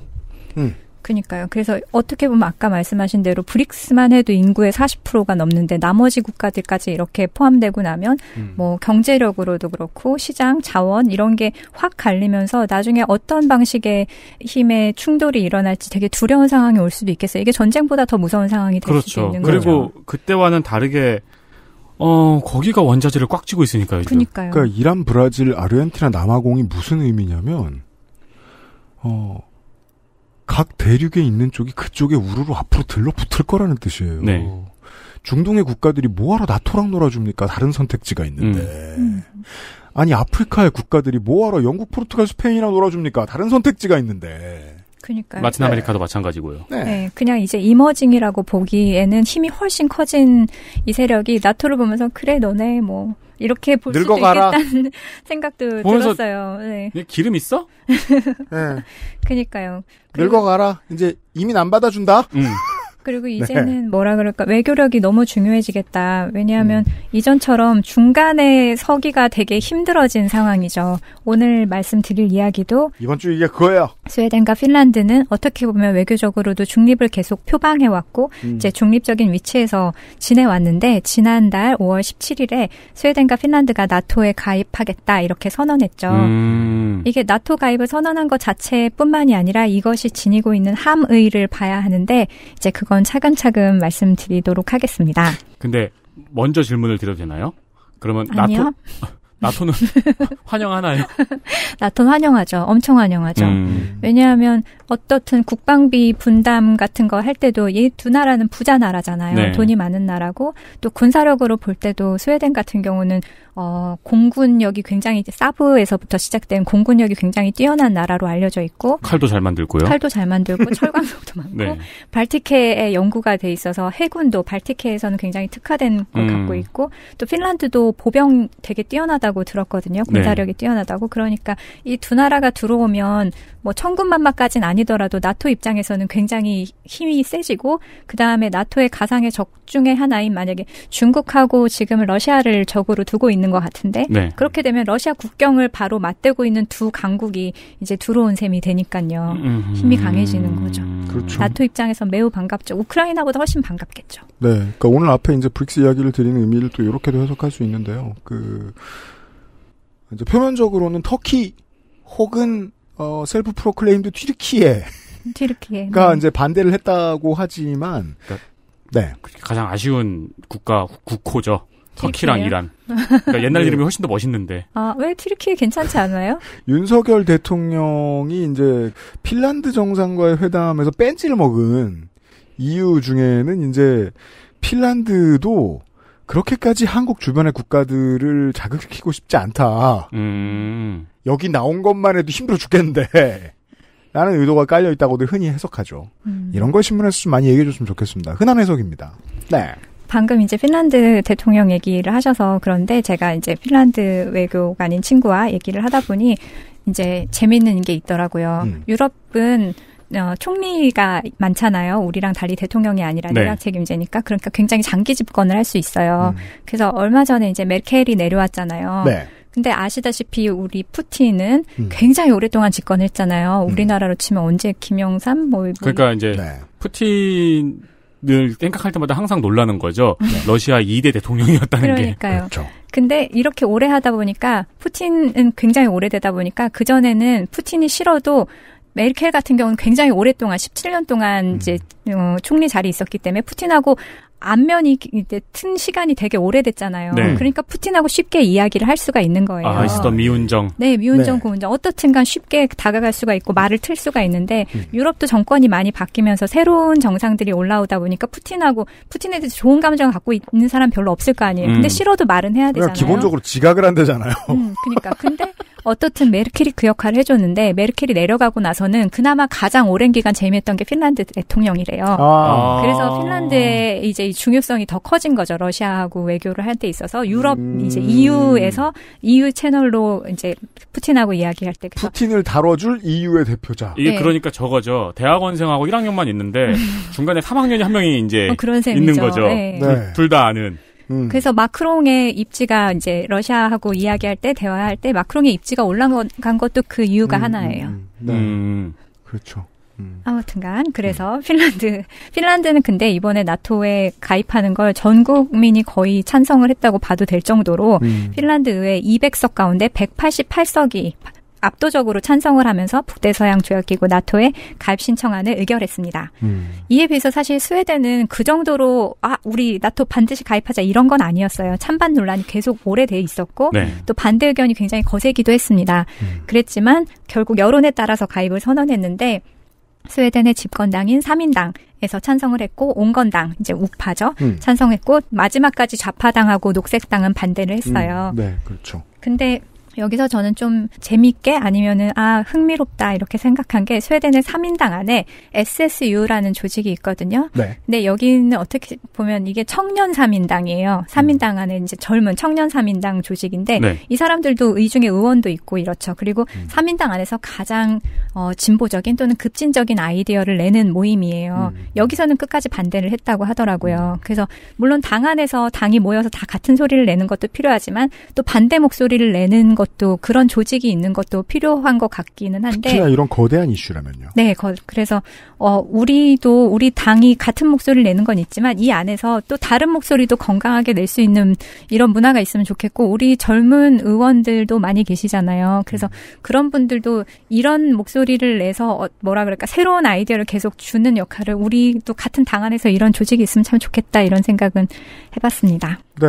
음. 그니까요. 그래서 어떻게 보면 아까 말씀하신 대로 브릭스만 해도 인구의 40%가 넘는데 나머지 국가들까지 이렇게 포함되고 나면 음. 뭐 경제력으로도 그렇고 시장, 자원 이런 게 확 갈리면서 나중에 어떤 방식의 힘의 충돌이 일어날지 되게 두려운 상황이 올 수도 있겠어요. 이게 전쟁보다 더 무서운 상황이 될 그렇죠. 수도 있는 거죠. 그리고 그때와는 다르게 어, 거기가 원자재를 꽉 쥐고 있으니까요. 그니까요. 그러니까 이란, 브라질, 아르헨티나, 남아공이 무슨 의미냐면 어, 각 대륙에 있는 쪽이 그쪽에 우르르 앞으로 들러붙을 거라는 뜻이에요. 네. 중동의 국가들이 뭐하러 나토랑 놀아줍니까? 다른 선택지가 있는데. 음. 아니 아프리카의 국가들이 뭐하러 영국, 포르투갈, 스페인이랑 놀아줍니까? 다른 선택지가 있는데. 그니까 라틴 아메리카도 네. 마찬가지고요. 네. 네. 그냥 이제 이머징이라고 보기에는 힘이 훨씬 커진 이 세력이 나토를 보면서 그래 너네 뭐 이렇게 볼 늙어가라. 수도 있겠다는 생각도 들었어요. 네. 기름 있어? 네. 그니까요. 늙어가라. 이제 이민 안 받아준다. 음. 그리고 네. 이제는 네. 뭐라 그럴까 외교력이 너무 중요해지겠다. 왜냐하면 음. 이전처럼 중간에 서기가 되게 힘들어진 상황이죠. 오늘 말씀드릴 이야기도 이번 주 이게 그거예요. 스웨덴과 핀란드는 어떻게 보면 외교적으로도 중립을 계속 표방해 왔고 음. 이제 중립적인 위치에서 지내왔는데 지난달 5월 17일에 스웨덴과 핀란드가 나토에 가입하겠다 이렇게 선언했죠. 음. 이게 나토 가입을 선언한 것 자체뿐만이 아니라 이것이 지니고 있는 함의를 봐야 하는데 이제 그 그건 차근차근 말씀드리도록 하겠습니다. 근데 먼저 질문을 드려도 되나요? 그러면 아니요. 나토 나토는 환영하나요? 나토는 환영하죠. 엄청 환영하죠. 음. 왜냐하면 어떻든 국방비 분담 같은 거 할 때도 이 두 나라는 부자 나라잖아요. 네. 돈이 많은 나라고 또 군사력으로 볼 때도 스웨덴 같은 경우는 어 공군력이 굉장히 사브에서부터 시작된 공군력이 굉장히 뛰어난 나라로 알려져 있고 칼도 잘 만들고요. 칼도 잘 만들고 철강력도 많고 네. 발티케에 연구가 돼 있어서 해군도 발티케에서는 굉장히 특화된 걸 음. 갖고 있고 또 핀란드도 보병 되게 뛰어나다 뛰어나다고 들었거든요. 네. 군사력이 네. 뛰어나다고. 그러니까 이 두 나라가 들어오면 뭐 천군만마까진 아니더라도 나토 입장에서는 굉장히 힘이 세지고 그 다음에 나토의 가상의 적 중의 하나인 만약에 중국하고 지금 러시아를 적으로 두고 있는 것 같은데 네. 그렇게 되면 러시아 국경을 바로 맞대고 있는 두 강국이 이제 들어온 셈이 되니까요. 힘이 강해지는 거죠. 음. 그렇죠. 나토 입장에서 매우 반갑죠. 우크라이나보다 훨씬 반갑겠죠. 네. 그러니까 오늘 앞에 이제 브릭스 이야기를 드리는 의미를 또 이렇게도 해석할 수 있는데요. 그 이제 표면적으로는 터키 혹은 어, 셀프 프로클레임드 튀르키에 튀르키에가 네. 이제 반대를 했다고 하지만 그러니까 네 가장 아쉬운 국가 국호죠. 터키랑 이란. 그러니까 옛날 네. 이름이 훨씬 더 멋있는데. 아, 왜 튀르키예 괜찮지 않아요? 윤석열 대통령이 이제 핀란드 정상과의 회담에서 뺀지를 먹은 이유 중에는 이제 핀란드도 그렇게까지 한국 주변의 국가들을 자극시키고 싶지 않다. 음. 여기 나온 것만 해도 힘들어 죽겠는데. 라는 의도가 깔려 있다고들 흔히 해석하죠. 음. 이런 걸 신문에서 좀 많이 얘기해 줬으면 좋겠습니다. 흔한 해석입니다. 네. 방금 이제 핀란드 대통령 얘기를 하셔서 그런데 제가 이제 핀란드 외교관인 친구와 얘기를 하다 보니 이제 재밌는 게 있더라고요. 음. 유럽은 어, 총리가 많잖아요. 우리랑 달리 대통령이 아니라 내각 네. 책임제니까 그러니까 굉장히 장기 집권을 할 수 있어요. 음. 그래서 얼마 전에 이제 메켈이 내려왔잖아요. 네. 근데 아시다시피 우리 푸틴은 음. 굉장히 오랫동안 집권했잖아요. 음. 우리나라로 치면 언제 김영삼 뭐, 뭐 그러니까 이제 네. 푸틴 을 생각할 때마다 항상 놀라는 거죠. 네. 러시아 2대 대통령이었다는 그러니까요. 게. 그러니까요. 그렇죠. 근데 이렇게 오래 하다 보니까 푸틴은 굉장히 오래되다 보니까 그전에는 푸틴이 싫어도 메르켈 같은 경우는 굉장히 오랫동안 17년 동안 음. 이제 어, 총리 자리에 있었기 때문에 푸틴하고 안면이 이제 튼 시간이 되게 오래됐잖아요. 네. 그러니까 푸틴하고 쉽게 이야기를 할 수가 있는 거예요. 아, 있었 미운정. 네, 미운정, 네. 고운정. 어떻든간 쉽게 다가갈 수가 있고 말을 틀 수가 있는데 음. 유럽도 정권이 많이 바뀌면서 새로운 정상들이 올라오다 보니까 푸틴하고 푸틴에 대해서 좋은 감정을 갖고 있는 사람 별로 없을 거 아니에요. 음. 근데 싫어도 말은 해야 그러니까 되잖아요. 기본적으로 지각을 한대잖아요. 음, 그러니까 근데 어떻든 메르켈이 그 역할을 해줬는데 메르켈이 내려가고 나서는 그나마 가장 오랜 기간 재미했던 게 핀란드 대통령이래요. 아. 그래서 핀란드의 이제 중요성이 더 커진 거죠. 러시아하고 외교를 할 때 있어서 유럽 음. 이제 EU에서 EU 채널로 이제 푸틴하고 이야기할 때 푸틴을 다뤄줄 EU의 대표자. 이게 네. 그러니까 저거죠. 대학원생하고 1학년만 있는데 중간에 3학년이 한 명이 이제 어, 있는 거죠. 네. 네. 둘 다 아는. 음. 그래서 마크롱의 입지가 이제 러시아하고 이야기할 때 대화할 때 마크롱의 입지가 올라간 것도 그 이유가 음, 하나예요. 음, 음. 네. 음. 그렇죠. 아무튼간 그래서 핀란드 핀란드는 근데 이번에 나토에 가입하는 걸 전 국민이 거의 찬성을 했다고 봐도 될 정도로 음. 핀란드 의회 200석 가운데 188석이 압도적으로 찬성을 하면서 북대서양 조약기구 나토에 가입 신청안을 의결했습니다. 음. 이에 비해서 사실 스웨덴은 그 정도로 아 우리 나토 반드시 가입하자 이런 건 아니었어요. 찬반 논란이 계속 오래돼 있었고 네. 또 반대 의견이 굉장히 거세기도 했습니다. 음. 그랬지만 결국 여론에 따라서 가입을 선언했는데 스웨덴의 집권당인 3인당에서 찬성을 했고 온건당 이제 우파죠 음. 찬성했고 마지막까지 좌파당하고 녹색당은 반대를 했어요. 음, 네, 그렇죠. 근데 여기서 저는 좀 재밌게 아니면은 아 흥미롭다 이렇게 생각한 게 스웨덴의 3인당 안에 SSU라는 조직이 있거든요. 네. 근데 여기는 어떻게 보면 이게 청년 3인당이에요. 3인당 안에 이제 젊은 청년 3인당 조직인데 네. 이 사람들도 의중의 의원도 있고 이렇죠. 그리고 음. 3인당 안에서 가장 어, 진보적인 또는 급진적인 아이디어를 내는 모임이에요. 음. 여기서는 끝까지 반대를 했다고 하더라고요. 음. 그래서 물론 당 안에서 당이 모여서 다 같은 소리를 내는 것도 필요하지만 또 반대 목소리를 내는 것 것도 그런 조직이 있는 것도 필요한 것 같기는 한데 특히나 이런 거대한 이슈라면요. 네, 거, 그래서 어 우리도 우리 당이 같은 목소리를 내는 건 있지만 이 안에서 또 다른 목소리도 건강하게 낼 수 있는 이런 문화가 있으면 좋겠고 우리 젊은 의원들도 많이 계시잖아요. 그래서 음. 그런 분들도 이런 목소리를 내서 어, 뭐라 그럴까 새로운 아이디어를 계속 주는 역할을 우리도 같은 당 안에서 이런 조직이 있으면 참 좋겠다 이런 생각은 해봤습니다. 네.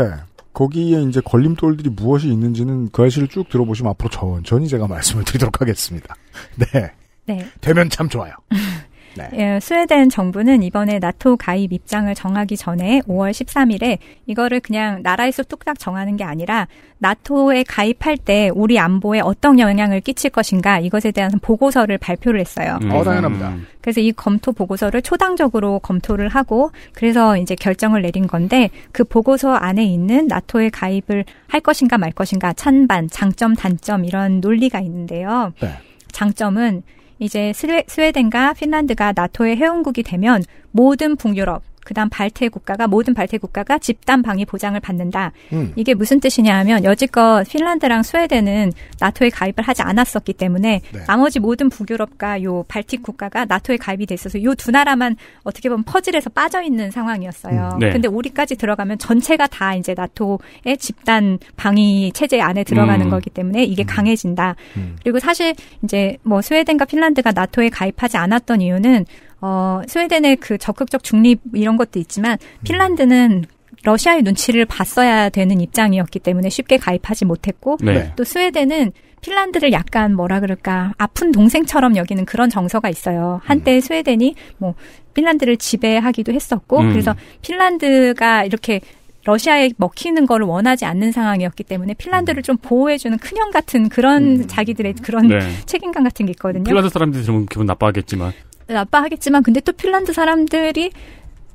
거기에 이제 걸림돌들이 무엇이 있는지는 그 아이씨를 쭉 들어보시면 앞으로 전, 전히 제가 말씀을 드리도록 하겠습니다. 네. 네. 되면 참 좋아요. 네. 예, 스웨덴 정부는 이번에 나토 가입 입장을 정하기 전에 5월 13일에 이거를 그냥 나라에서 뚝딱 정하는 게 아니라 나토에 가입할 때 우리 안보에 어떤 영향을 끼칠 것인가 이것에 대한 보고서를 발표를 했어요. 음. 어, 당연합니다. 그래서 이 검토 보고서를 초당적으로 검토를 하고 그래서 이제 결정을 내린 건데 그 보고서 안에 있는 나토에 가입을 할 것인가 말 것인가 찬반, 장점, 단점 이런 논리가 있는데요. 네. 장점은 이제 스웨덴과 핀란드가 나토의 회원국이 되면 모든 북유럽 그다음 발트의 국가가 모든 발태 국가가 집단 방위 보장을 받는다. 음. 이게 무슨 뜻이냐 하면 여지껏 핀란드랑 스웨덴은 나토에 가입을 하지 않았었기 때문에 네. 나머지 모든 북유럽과 요 발틱 국가가 나토에 가입이 돼 있어서 요 두 나라만 어떻게 보면 퍼즐에서 빠져 있는 상황이었어요. 음. 네. 근데 우리까지 들어가면 전체가 다 이제 나토의 집단 방위 체제 안에 들어가는 음. 거기 때문에 이게 음. 강해진다. 음. 그리고 사실 이제 뭐 스웨덴과 핀란드가 나토에 가입하지 않았던 이유는 어, 스웨덴의 그 적극적 중립 이런 것도 있지만 핀란드는 러시아의 눈치를 봤어야 되는 입장이었기 때문에 쉽게 가입하지 못했고 네. 또 스웨덴은 핀란드를 약간 뭐라 그럴까 아픈 동생처럼 여기는 그런 정서가 있어요. 한때 음. 스웨덴이 뭐 핀란드를 지배하기도 했었고 음. 그래서 핀란드가 이렇게 러시아에 먹히는 걸 원하지 않는 상황이었기 때문에 핀란드를 음. 좀 보호해주는 큰형 같은 그런 음. 자기들의 그런 네. 책임감 같은 게 있거든요. 핀란드 사람들이 들 기분 나빠하겠지만. 네, 나빠하겠지만 근데 또 핀란드 사람들이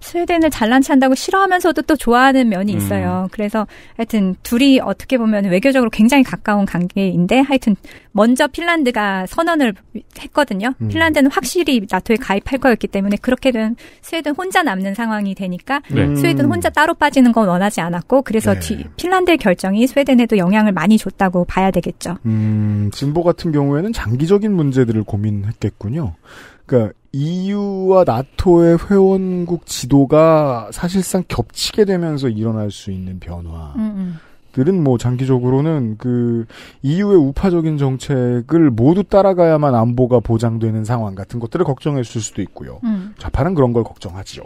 스웨덴을 잘난 체한다고 싫어하면서도 또 좋아하는 면이 음. 있어요. 음. 그래서 하여튼 둘이 어떻게 보면 외교적으로 굉장히 가까운 관계인데 하여튼 먼저 핀란드가 선언을 했거든요. 음. 핀란드는 확실히 나토에 가입할 거였기 때문에 그렇게 된 스웨덴 혼자 남는 상황이 되니까 네. 음. 스웨덴 혼자 따로 빠지는 건 원하지 않았고 그래서 네. 뒤, 핀란드의 결정이 스웨덴에도 영향을 많이 줬다고 봐야 되겠죠. 음, 진보 같은 경우에는 장기적인 문제들을 고민했겠군요. 그러니까 EU와 나토의 회원국 지도가 사실상 겹치게 되면서 일어날 수 있는 변화. 음, 음. 들은 뭐 장기적으로는 그 EU의 우파적인 정책을 모두 따라가야만 안보가 보장되는 상황 같은 것들을 걱정했을 수도 있고요. 음. 좌파는 그런 걸 걱정하지요.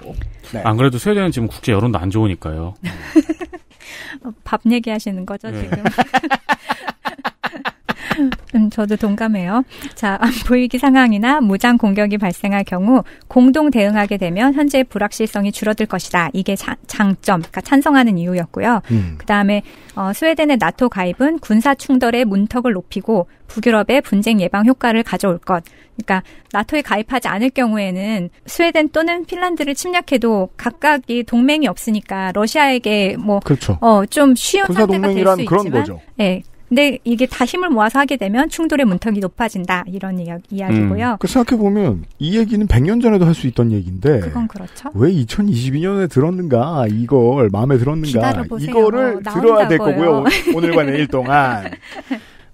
네. 안 그래도 스웨덴은 지금 국제 여론도 안 좋으니까요. 밥 얘기하시는 거죠 네. 지금? 음, 저도 동감해요. 자, 안보위기 상황이나 무장 공격이 발생할 경우 공동 대응하게 되면 현재의 불확실성이 줄어들 것이다. 이게 자, 장점, 그러니까 찬성하는 이유였고요. 음. 그 다음에 어, 스웨덴의 나토 가입은 군사 충돌의 문턱을 높이고 북유럽의 분쟁 예방 효과를 가져올 것. 그러니까 나토에 가입하지 않을 경우에는 스웨덴 또는 핀란드를 침략해도 각각이 동맹이 없으니까 러시아에게 뭐 어좀 그렇죠. 어, 쉬운 상태가 될 수 있지만, 예, 네, 근데 이게 다 힘을 모아서 하게 되면 충돌의 문턱이 높아진다 이런 이야, 기고요 음, 그 생각해 보면 이 얘기는 100년 전에도 할 수 있던 얘기인데 그건 그렇죠. 왜 2022년에 들었는가 이걸 마음에 들었는가 이거를 어, 나온다고요. 들어야 될 거고요 오늘과 내일 동안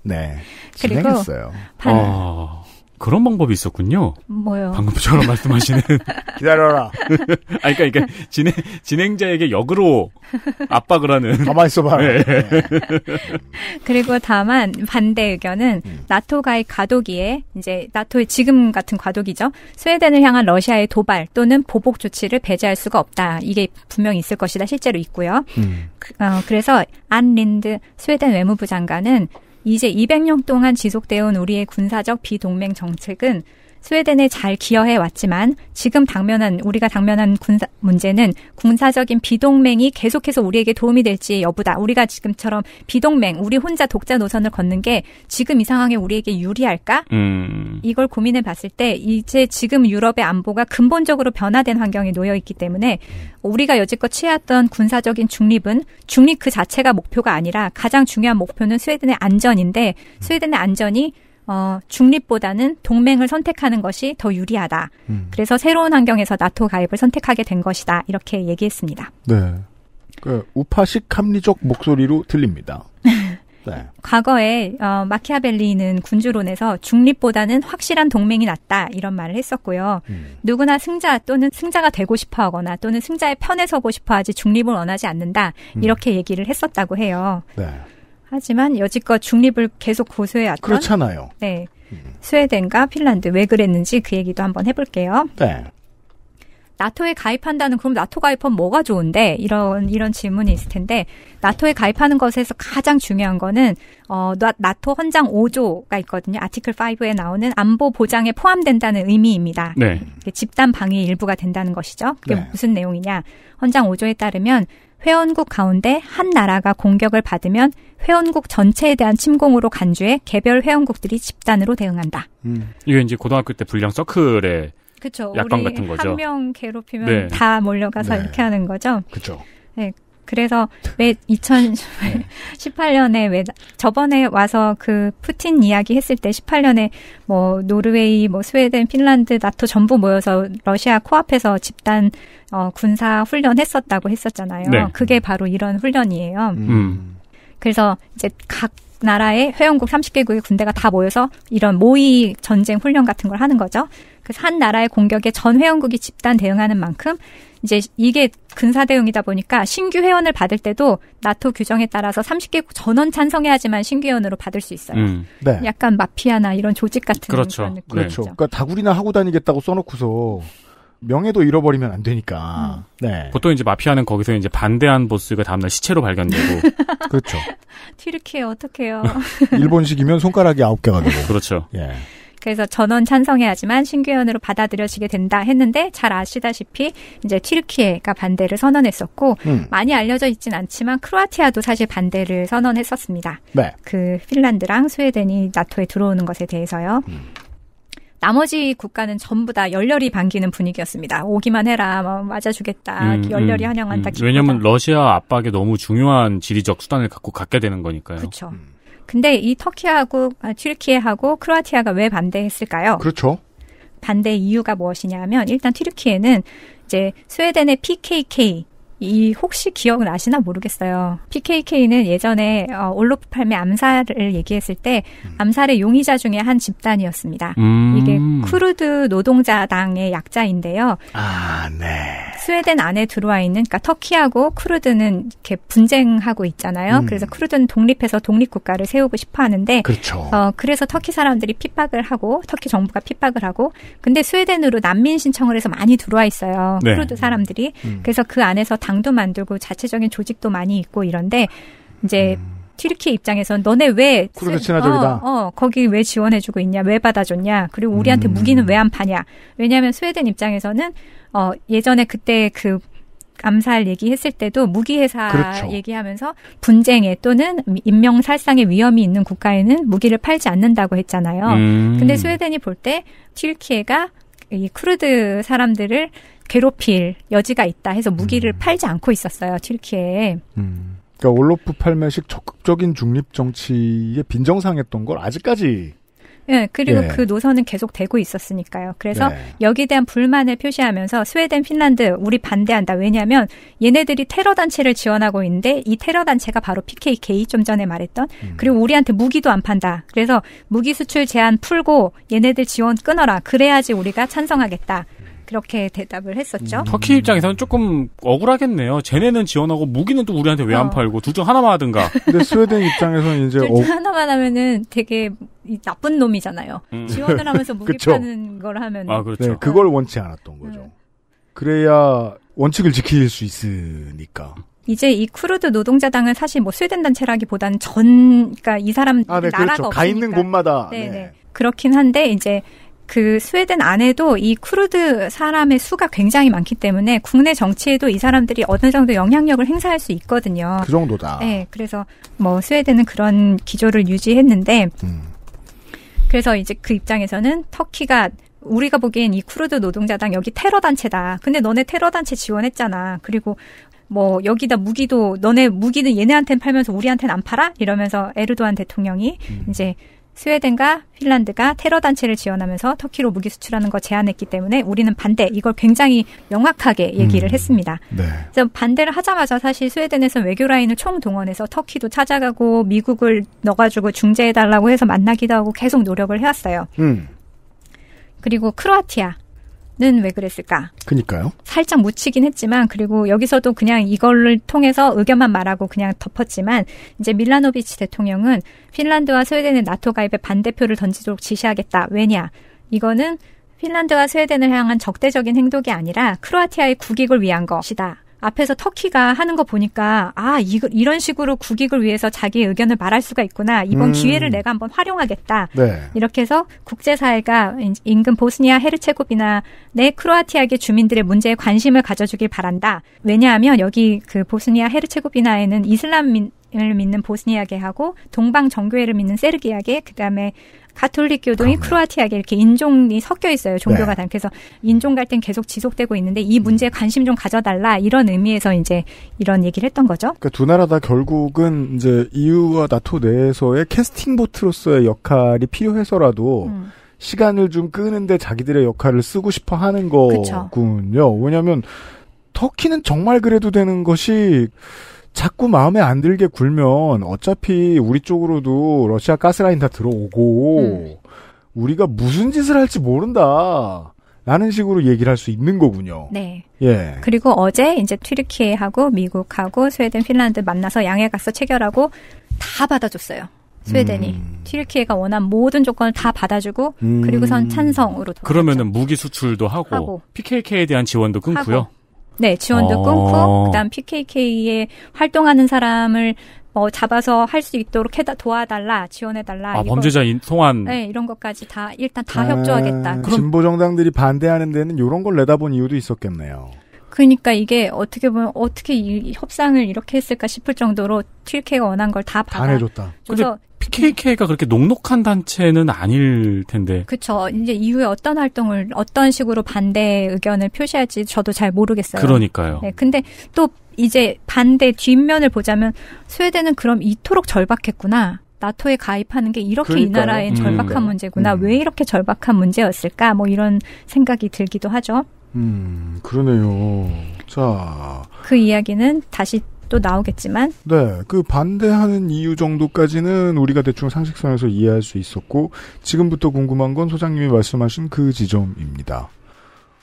네그리 진행했어요. 반, 어. 그런 방법이 있었군요. 뭐요? 방금처럼 말씀하시는 기다려라. 아, 그러니까, 그러니까 진행 진행자에게 역으로 압박을 하는. 가만 있어봐. 네. 네. 그리고 다만 반대 의견은 음. 나토가의 과도기에 이제 나토의 지금 같은 과도기죠. 스웨덴을 향한 러시아의 도발 또는 보복 조치를 배제할 수가 없다. 이게 분명히 있을 것이다. 실제로 있고요. 음. 그, 어, 그래서 안 린드 스웨덴 외무부 장관은 이제 200년 동안 지속되어 온 우리의 군사적 비동맹 정책은 스웨덴에 잘 기여해 왔지만 지금 당면한 우리가 당면한 군사 문제는 군사적인 비동맹이 계속해서 우리에게 도움이 될지 여부다. 우리가 지금처럼 비동맹, 우리 혼자 독자 노선을 걷는 게 지금 이 상황에 우리에게 유리할까? 음. 이걸 고민해 봤을 때 이제 지금 유럽의 안보가 근본적으로 변화된 환경에 놓여 있기 때문에 우리가 여지껏 취했던 군사적인 중립은 중립 그 자체가 목표가 아니라 가장 중요한 목표는 스웨덴의 안전인데 스웨덴의 안전이 어, 중립보다는 동맹을 선택하는 것이 더 유리하다. 음. 그래서 새로운 환경에서 나토 가입을 선택하게 된 것이다. 이렇게 얘기했습니다. 네. 그 우파식 합리적 목소리로 들립니다. 네. 과거에 어, 마키아벨리는 군주론에서 중립보다는 확실한 동맹이 낫다 이런 말을 했었고요. 음. 누구나 승자 또는 승자가 되고 싶어하거나 또는 승자의 편에 서고 싶어하지 중립을 원하지 않는다 음. 이렇게 음. 얘기를 했었다고 해요. 네. 하지만 여지껏 중립을 계속 고수해왔던 그렇잖아요. 네. 음. 스웨덴과 핀란드 왜 그랬는지 그 얘기도 한번 해볼게요. 네. 나토에 가입한다는 그럼 나토 가입하면 뭐가 좋은데 이런 이런 질문이 있을 텐데 나토에 가입하는 것에서 가장 중요한 거는 어 나토 헌장 5조가 있거든요. 아티클 5에 나오는 안보 보장에 포함된다는 의미입니다. 네. 집단 방위 의 일부가 된다는 것이죠. 그게 네. 무슨 내용이냐? 헌장 5조에 따르면 회원국 가운데 한 나라가 공격을 받으면 회원국 전체에 대한 침공으로 간주해 개별 회원국들이 집단으로 대응한다. 음. 이게 이제 고등학교 때 불량 서클의 그쵸, 약관 같은 거죠. 한명 괴롭히면 네. 다 몰려가서 네. 이렇게 하는 거죠. 그렇죠. 네, 그래서 왜 2018년에 왜 저번에 와서 그 푸틴 이야기 했을 때 18년에 뭐 노르웨이, 뭐 스웨덴, 핀란드, 나토 전부 모여서 러시아 코앞에서 집단 어, 군사 훈련 했었다고 했었잖아요. 네. 그게 바로 이런 훈련이에요. 음. 음. 그래서 이제 각 나라의 회원국 30개국의 군대가 다 모여서 이런 모의 전쟁 훈련 같은 걸 하는 거죠. 그한 나라의 공격에 전 회원국이 집단 대응하는 만큼 이제 이게 근사 대응이다 보니까 신규 회원을 받을 때도 나토 규정에 따라서 30개국 전원 찬성해야지만 신규 회원으로 받을 수 있어요. 음. 네. 약간 마피아나 이런 조직 같은 그렇죠. 그런 느낌. 그렇죠. 그러니까 다구리나 하고 다니겠다고 써놓고서 명예도 잃어버리면 안 되니까. 음. 네. 보통 이제 마피아는 거기서 이제 반대한 보스가 다음날 시체로 발견되고. 그렇죠. 튀르키예 어떡해요. 일본식이면 손가락이 아홉 개가 되고. 그렇죠. 예. 그래서 전원 찬성해야지만 신규회으로 받아들여지게 된다 했는데 잘 아시다시피 이제 튀르키예가 반대를 선언했었고 음. 많이 알려져 있진 않지만 크로아티아도 사실 반대를 선언했었습니다. 네. 그 핀란드랑 스웨덴이 나토에 들어오는 것에 대해서요. 음. 나머지 국가는 전부 다 열렬히 반기는 분위기였습니다. 오기만 해라, 뭐 맞아주겠다, 음, 열렬히 음, 환영한다. 음, 음. 왜냐하면 러시아 압박에 너무 중요한 지리적 수단을 갖고 갖게 되는 거니까요. 그렇죠. 음. 근데 이 터키하고 아, 튀르키예하고 크로아티아가 왜 반대했을까요? 그렇죠. 반대 이유가 무엇이냐면 일단 튀르키예는 이제 스웨덴의 PKK 이 혹시 기억을아시나 모르겠어요. PKK는 예전에 어, 올로프 팔매 암살을 얘기했을 때 음. 암살의 용의자 중에 한 집단이었습니다. 음. 이게 크루드 노동자당의 약자인데요. 아, 네. 스웨덴 안에 들어와 있는 그러니까 터키하고 크루드는 이렇게 분쟁하고 있잖아요. 음. 그래서 크루드는 독립해서 독립 국가를 세우고 싶어 하는데 그렇죠. 어, 그래서 터키 사람들이 핍박을 하고 터키 정부가 핍박을 하고 근데 스웨덴으로 난민 신청을 해서 많이 들어와 있어요. 네. 쿠르드 사람들이. 음. 그래서 그 안에서 당도 만들고 자체적인 조직도 많이 있고 이런데 이제 음. 튀르키 입장에선 너네 왜 쿠르드 친화적이다. 어, 어, 거기 왜 지원해주고 있냐? 왜 받아줬냐? 그리고 우리한테 음. 무기는 왜 안 파냐? 왜냐하면 스웨덴 입장에서는 어 예전에 그때 그 암살 얘기했을 때도 무기 회사 그렇죠. 얘기하면서 분쟁에 또는 인명 살상의 위험이 있는 국가에는 무기를 팔지 않는다고 했잖아요. 음. 근데 스웨덴이 볼때 튀르키예가 이크루드 사람들을 괴롭힐 여지가 있다 해서 무기를 음. 팔지 않고 있었어요 튀르키에. 음. 그러니까 올로프 팔매식 적극적인 중립 정치에 빈정상했던 걸 아직까지. 예, 그리고 예. 그 노선은 계속 되고 있었으니까요. 그래서 예. 여기에 대한 불만을 표시하면서 스웨덴, 핀란드 우리 반대한다. 왜냐하면 얘네들이 테러 단체를 지원하고 있는데 이 테러 단체가 바로 PKK 좀 전에 말했던 음. 그리고 우리한테 무기도 안 판다. 그래서 무기 수출 제한 풀고 얘네들 지원 끊어라. 그래야지 우리가 찬성하겠다. 그렇게 대답을 했었죠. 음. 터키 입장에서는 조금 억울하겠네요. 쟤네는 지원하고 무기는 또 우리한테 왜안 어. 팔고 둘 중 하나만 하든가. 근데 스웨덴 입장에서는 이제 둘 중 하나만 하면은 되게 나쁜 놈이잖아요. 음. 지원을 하면서 무기 파는 걸 하면 아 그렇죠. 네, 그걸 원치 않았던 거죠. 음. 그래야 원칙을 지킬 수 있으니까. 이제 이 쿠르드 노동자당은 사실 뭐 스웨덴 단체라기보다는 전, 그러니까 이 사람 아, 네, 나라가 그렇죠. 없으니까. 가 있는 곳마다 네, 네. 네. 그렇긴 한데 이제 그 스웨덴 안에도 이 쿠르드 사람의 수가 굉장히 많기 때문에 국내 정치에도 이 사람들이 어느 정도 영향력을 행사할 수 있거든요. 그 정도다. 네, 그래서 뭐 스웨덴은 그런 기조를 유지했는데, 음. 그래서 이제 그 입장에서는 터키가 우리가 보기엔 이 쿠르드 노동자당 여기 테러 단체다. 근데 너네 테러 단체 지원했잖아. 그리고 뭐 여기다 무기도 너네 무기는 얘네한테 팔면서 우리한테는안 팔아? 이러면서 에르도안 대통령이 음. 이제 스웨덴과 핀란드가 테러 단체를 지원하면서 터키로 무기 수출하는 거 제안했기 때문에 우리는 반대 이걸 굉장히 명확하게 음. 얘기를 음. 했습니다. 네. 반대를 하자마자 사실 스웨덴에서 외교 라인을 총동원해서 터키도 찾아가고 미국을 넣어가지고 중재해달라고 해서 만나기도 하고 계속 노력을 해왔어요. 음. 그리고 크로아티아 는왜 그랬을까? 그니까요. 살짝 묻히긴 했지만 그리고 여기서도 그냥 이걸 통해서 의견만 말하고 그냥 덮었지만 이제 밀라노비치 대통령은 핀란드와 스웨덴의 나토 가입에 반대표를 던지도록 지시하겠다. 왜냐? 이거는 핀란드와 스웨덴을 향한 적대적인 행동이 아니라 크로아티아의 국익을 위한 것이다. 앞에서 터키가 하는 거 보니까 아 이, 이런 식으로 국익을 위해서 자기 의견을 말할 수가 있구나 이번 음. 기회를 내가 한번 활용하겠다 네. 이렇게 해서 국제사회가 인근 보스니아 헤르체고비나 내 크로아티아계 주민들의 문제에 관심을 가져주길 바란다 왜냐하면 여기 그 보스니아 헤르체고비나에는 이슬람 민, 을 믿는 보스니아계하고 동방 정교회를 믿는 세르기아계 그다음에 가톨릭 교동이 크로아티아계 이렇게 인종이 섞여 있어요. 종교가 네. 다. 그래서 인종 갈등 계속 지속되고 있는데 이 문제에 음. 관심 좀 가져달라 이런 의미에서 이제 이런 얘기를 했던 거죠. 그러니까 두 나라 다 결국은 이제 EU와 나토 내에서의 캐스팅 보트로서의 역할이 필요해서라도 음. 시간을 좀 끄는데 자기들의 역할을 쓰고 싶어 하는 거군요. 그쵸. 왜냐하면 터키는 정말 그래도 되는 것이 자꾸 마음에 안 들게 굴면 어차피 우리 쪽으로도 러시아 가스라인 다 들어오고 음. 우리가 무슨 짓을 할지 모른다. 라는 식으로 얘기를 할 수 있는 거군요. 네. 예. 그리고 어제 이제 튀르키예하고 미국하고 스웨덴, 핀란드 만나서 양해 가서 체결하고 다 받아줬어요. 스웨덴이 음. 튀르키예가 원한 모든 조건을 다 받아주고 음. 그리고선 찬성으로 돌 그러면은 무기 수출도 하고, 하고 PKK에 대한 지원도 끊고요. 하고. 네, 지원도 어. 끊고 그다음 PKK에 활동하는 사람을 뭐 잡아서 할 수 있도록 해다 도와달라 지원해달라. 아이 범죄자 인, 통한. 네 이런 것까지 다 일단 다 아, 협조하겠다. 그럼, 진보 정당들이 반대하는 데는 이런 걸 내다본 이유도 있었겠네요. 그러니까 이게 어떻게 보면 어떻게 이 협상을 이렇게 했을까 싶을 정도로 튀르키예가 원한 걸 다 받아. 다 해줬다. 그래서 PKK가 그렇게 녹록한 단체는 아닐 텐데. 그렇죠. 이제 이후에 어떤 활동을 어떤 식으로 반대 의견을 표시할지 저도 잘 모르겠어요. 그러니까요. 네, 근데 또 이제 반대 뒷면을 보자면 스웨덴은 그럼 이토록 절박했구나. 나토에 가입하는 게 이렇게 그러니까요. 이 나라의 음. 절박한 네. 문제구나. 음. 왜 이렇게 절박한 문제였을까? 뭐 이런 생각이 들기도 하죠. 음, 그러네요. 자. 그 이야기는 다시 또 나오겠지만 네, 그 반대하는 이유 정도까지는 우리가 대충 상식선에서 이해할 수 있었고 지금부터 궁금한 건 소장님이 말씀하신 그 지점입니다.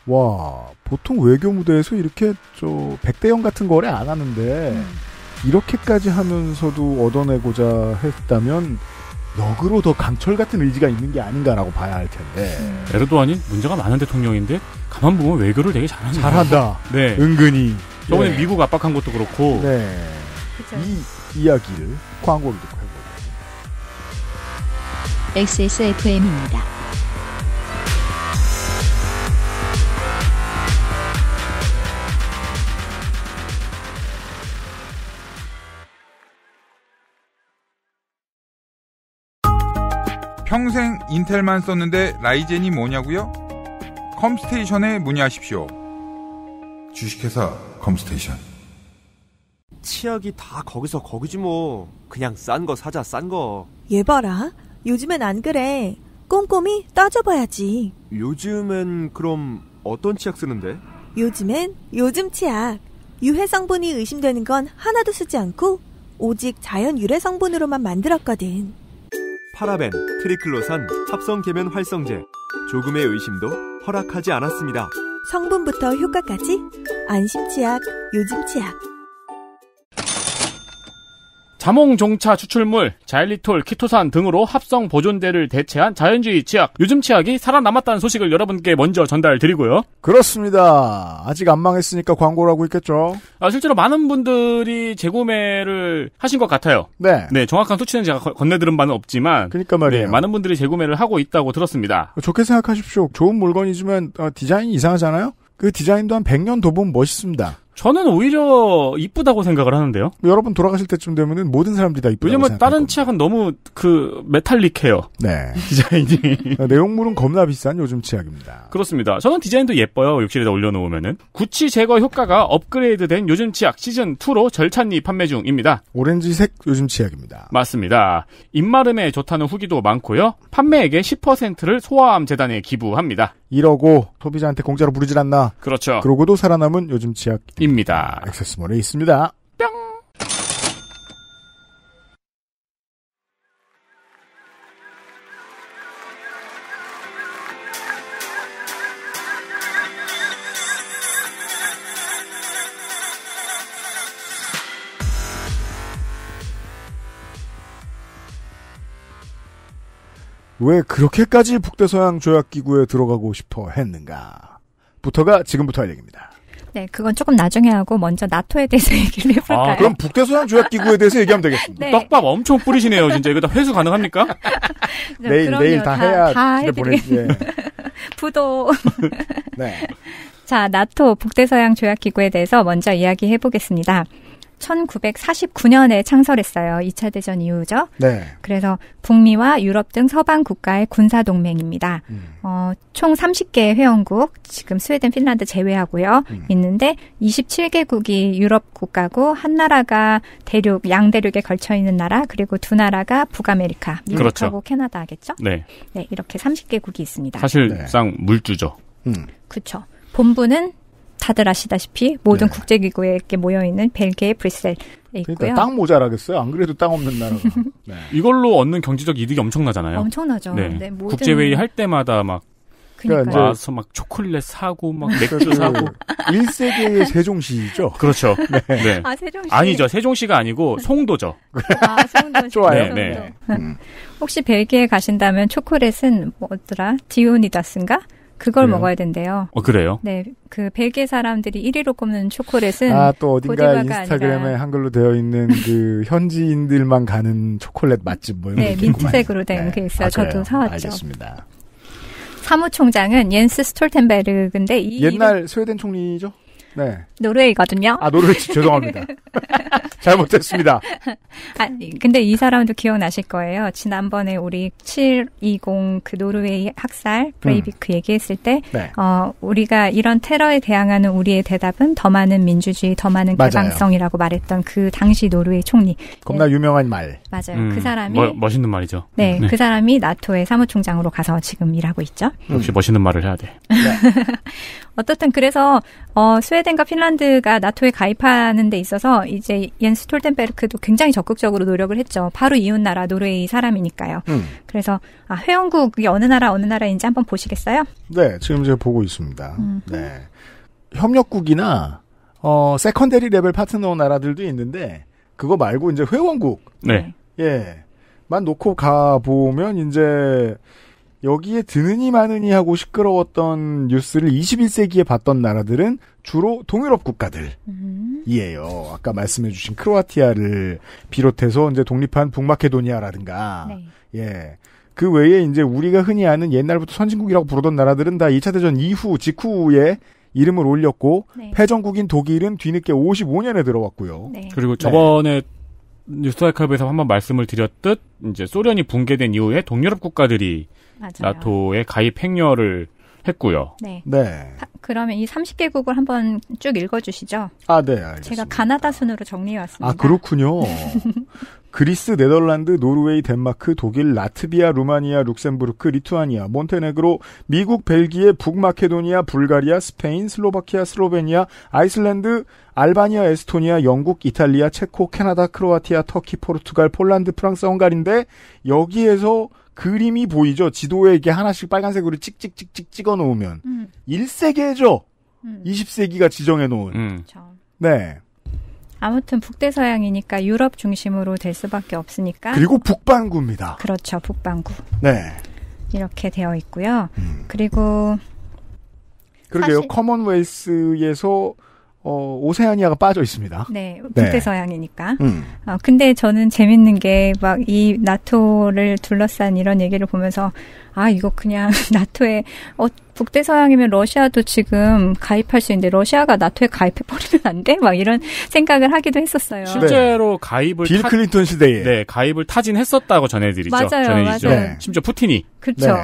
와, 보통 외교 무대에서 이렇게 저백대형 같은 거래 안 하는데 음. 이렇게까지 하면서도 얻어내고자 했다면 역으로 더 강철 같은 의지가 있는 게 아닌가라고 봐야 할 텐데. 에르도안이 문제가 많은 대통령인데 가만 보면 외교를 되게 잘한다. 잘한다. 네. 은근히. 저번에 네. 미국 압박한 것도 그렇고. 네. 이 이야기를 광고를 듣고 해보겠습니다. XSFM입니다. 평생 인텔만 썼는데 라이젠이 뭐냐고요? 컴스테이션에 문의하십시오. 주식회사 컴스테이션 치약이 다 거기서 거기지 뭐 그냥 싼 거 사자 싼거 얘 봐라. 요즘엔 안 그래. 꼼꼼히 따져봐야지. 요즘엔 그럼 어떤 치약 쓰는데? 요즘엔 요즘 치약. 유해 성분이 의심되는 건 하나도 쓰지 않고 오직 자연 유래 성분으로만 만들었거든. 파라벤, 트리클로산, 합성 계면 활성제. 조금의 의심도 허락하지 않았습니다. 성분부터 효과까지 안심치약, 요즘치약. 자몽종차 추출물, 자일리톨, 키토산 등으로 합성 보존제를 대체한 자연주의 치약, 요즘 치약이 살아남았다는 소식을 여러분께 먼저 전달드리고요. 그렇습니다. 아직 안 망했으니까 광고를 하고 있겠죠. 아, 실제로 많은 분들이 재구매를 하신 것 같아요. 네. 네, 정확한 수치는 제가 건네들은 바는 없지만. 그러니까 말이에요. 네, 많은 분들이 재구매를 하고 있다고 들었습니다. 좋게 생각하십시오. 좋은 물건이지만 어, 디자인이 이상하잖아요? 그 디자인도 한 100년 도보면 멋있습니다. 저는 오히려 이쁘다고 생각을 하는데요. 여러분 돌아가실 때쯤 되면은 모든 사람들이 다 이쁘다고 왜냐면 다른 치약은 너무 그 메탈릭해요. 네. 디자인이. 네, 내용물은 겁나 비싼 요즘 치약입니다. 그렇습니다. 저는 디자인도 예뻐요. 욕실에다 올려놓으면은. 구치 제거 효과가 업그레이드된 요즘 치약 시즌 2로 절찬리 판매 중입니다. 오렌지색 요즘 치약입니다. 맞습니다. 입마름에 좋다는 후기도 많고요. 판매액의 10%를 소아암 재단에 기부합니다. 이러고 소비자한테 공짜로 부르질 않나. 그렇죠. 그러고도 살아남은 요즘 치약입니다. 액세스몰에 있습니다. 왜 그렇게까지 북대서양 조약기구에 들어가고 싶어 했는가? 부터가 지금부터 할 얘기입니다. 네, 그건 조금 나중에 하고 먼저 나토에 대해서 얘기를 해볼까요? 아, 그럼 북대서양 조약기구에 대해서 얘기하면 되겠습니다. 네. 떡밥 엄청 뿌리시네요, 진짜. 이거 다 회수 가능합니까? 네, 내일, 그럼요, 내일 다, 다 해야 다 보내지. 예. 부도. 네. 자, 나토 북대서양 조약기구에 대해서 먼저 이야기해보겠습니다. 1949년에 창설했어요. 2차 대전 이후죠. 네. 그래서 북미와 유럽 등 서방 국가의 군사 동맹입니다. 음. 어, 총 30개의 회원국, 지금 스웨덴, 핀란드 제외하고요. 음. 있는데 27개국이 유럽 국가고 한 나라가 대륙, 양대륙에 걸쳐 있는 나라, 그리고 두 나라가 북아메리카, 미국하고 그렇죠. 캐나다겠죠? 네. 네, 이렇게 30개국이 있습니다. 사실상 네. 물주죠. 음. 그렇죠. 본부는 다들 아시다시피 모든 네. 국제기구에 모여 있는 벨기에 브뤼셀에 그러니까 있고요. 그러니까 땅 모자라겠어요. 안 그래도 땅 없는 나라가. 네. 이걸로 얻는 경제적 이득이 엄청나잖아요. 엄청나죠. 네. 네 모든... 국제회의 할 때마다 막 그러니까 와서 막 초콜릿 사고 막 맥주 그렇죠. 사고 1세계의 세종시죠. 그렇죠. 네. 네. 아 세종시 아니죠. 세종시가 아니고 송도죠. 아 송도 좋아요. 송도. 네, 네. 음. 혹시 벨기에 가신다면 초콜릿은 뭐더라? 디오니다스인가? 그걸 그래요? 네. 먹어야 된대요. 어 그래요? 네, 그 벨기에 사람들이 1위로 꼽는 초콜릿은 아또 어딘가 인스타그램에 아니라... 한글로 되어 있는 그 현지인들만 가는 초콜릿 맛집 뭐 이런 네, 민트색으로 된게 네. 있어요. 아, 저도 사왔죠. 알겠습니다. 사무총장은 옌스 스톨텐베르그인데 옛날 스웨덴 총리죠? 네. 노르웨이거든요. 아, 노르웨이 죄송합니다. 잘못했습니다. 아, 근데 이 사람도 기억나실 거예요. 지난번에 우리 720 그 노르웨이 학살 브레이비크 음. 그 얘기했을 때, 네. 어, 우리가 이런 테러에 대항하는 우리의 대답은 더 많은 민주주의, 더 많은 맞아 개방성이라고 말했던 그 당시 노르웨이 총리. 겁나 네. 유명한 말. 맞아요. 음, 그 사람이. 뭐, 멋있는 말이죠. 네, 음, 네, 그 사람이 나토의 사무총장으로 가서 지금 일하고 있죠. 역시 음. 멋있는 말을 해야 돼. 네. 어떻든 그래서 어, 스웨덴과 핀란드가 나토에 가입하는 데 있어서 이제 옌스 톨텐베르크도 굉장히 적극적으로 노력을 했죠. 바로 이웃 나라 노르웨이 사람이니까요. 음. 그래서 아, 회원국이 어느 나라 어느 나라인지 한번 보시겠어요? 네, 지금 제가 보고 있습니다. 음. 네. 협력국이나 어, 세컨데리 레벨 파트너 나라들도 있는데 그거 말고 이제 회원국 네. 네. 예. 만 놓고 가 보면 이제 여기에 드느니 마느니 하고 시끄러웠던 뉴스를 21세기에 봤던 나라들은 주로 동유럽 국가들이에요. 음. 아까 말씀해주신 크로아티아를 비롯해서 이제 독립한 북마케도니아라든가, 네. 예. 그 외에 이제 우리가 흔히 아는 옛날부터 선진국이라고 부르던 나라들은 다 2차 대전 이후 직후에 이름을 올렸고 네. 패전국인 독일은 뒤늦게 55년에 들어왔고요. 네. 그리고 네. 저번에 뉴스아카이브에서 한번 말씀을 드렸듯 이제 소련이 붕괴된 이후에 동유럽 국가들이 맞아요. 나토에 가입 행렬을 했고요. 네. 네. 파, 그러면 이 30개국을 한번 쭉 읽어주시죠. 아, 네, 알겠습니다. 제가 가나다 순으로 정리해왔습니다. 아, 그렇군요. 그리스, 네덜란드, 노르웨이, 덴마크, 독일, 라트비아, 루마니아, 룩셈부르크, 리투아니아, 몬테네그로, 미국, 벨기에, 북마케도니아, 불가리아, 스페인, 슬로바키아, 슬로베니아, 아이슬란드, 알바니아, 에스토니아, 영국, 이탈리아, 체코, 캐나다, 크로아티아, 터키, 포르투갈, 폴란드, 프랑스, 헝가리인데 여기에서 그림이 보이죠. 지도에 이게 하나씩 빨간색으로 찍찍찍찍 찍어 놓으면 음. 1세계죠 음. 20세기가 지정해 놓은. 음. 네. 아무튼 북대서양이니까 유럽 중심으로 될 수밖에 없으니까. 그리고 북반구입니다. 그렇죠. 북반구. 네. 이렇게 되어 있고요. 음. 그리고 그러게요. 사실... 커먼웰스에서 어, 오세아니아가 빠져 있습니다. 네, 네. 북대서양이니까. 네. 음. 어, 근데 저는 재밌는 게 막 이 나토를 둘러싼 이런 얘기를 보면서 아 이거 그냥 나토에 어, 북대서양이면 러시아도 지금 가입할 수 있는데 러시아가 나토에 가입해 버리면 안 돼? 막 이런 생각을 하기도 했었어요. 실제로 네. 가입을 빌 타, 클린턴 시대에 네 가입을 타진했었다고 전해드리죠. 맞아요, 전해드리죠. 맞아요. 네. 심지어 푸틴이 그렇죠.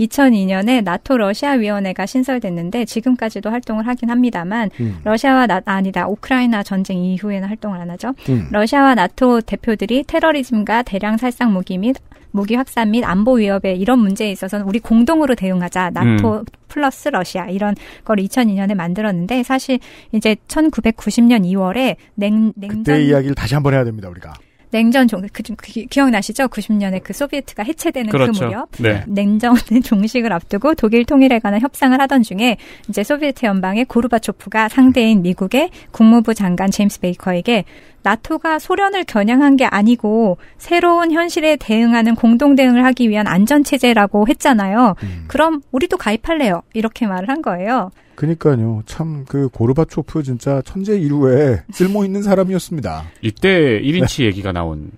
2002년에 나토 러시아 위원회가 신설됐는데 지금까지도 활동을 하긴 합니다만 음. 러시아와 나, 아니다 우크라이나 전쟁 이후에는 활동을 안 하죠. 음. 러시아와 나토 대표들이 테러리즘과 대량 살상 무기 및 무기 확산 및 안보 위협에 이런 문제에 있어서는 우리 공동으로 대응하자 음. 나토 음. 플러스 러시아 이런 걸 2002년에 만들었는데 사실 이제 1990년 2월에 냉 냉전 그때 이야기를 다시 한 번 해야 됩니다 우리가 냉전 종, 그, 그, 기억나시죠? 90년에 그 소비에트가 해체되는 그 그렇죠. 그 무렵. 네. 냉전 종식을 앞두고 독일 통일에 관한 협상을 하던 중에 이제 소비에트 연방의 고르바초프가 상대인 미국의 국무부 장관 제임스 베이커에게 나토가 소련을 겨냥한 게 아니고 새로운 현실에 대응하는 공동 대응을 하기 위한 안전 체제라고 했잖아요. 음. 그럼 우리도 가입할래요. 이렇게 말을 한 거예요. 그니까요. 참, 그, 고르바초프 진짜 천재 이후에 쓸모 있는 사람이었습니다. 이때 1인치 네. 얘기가 나온.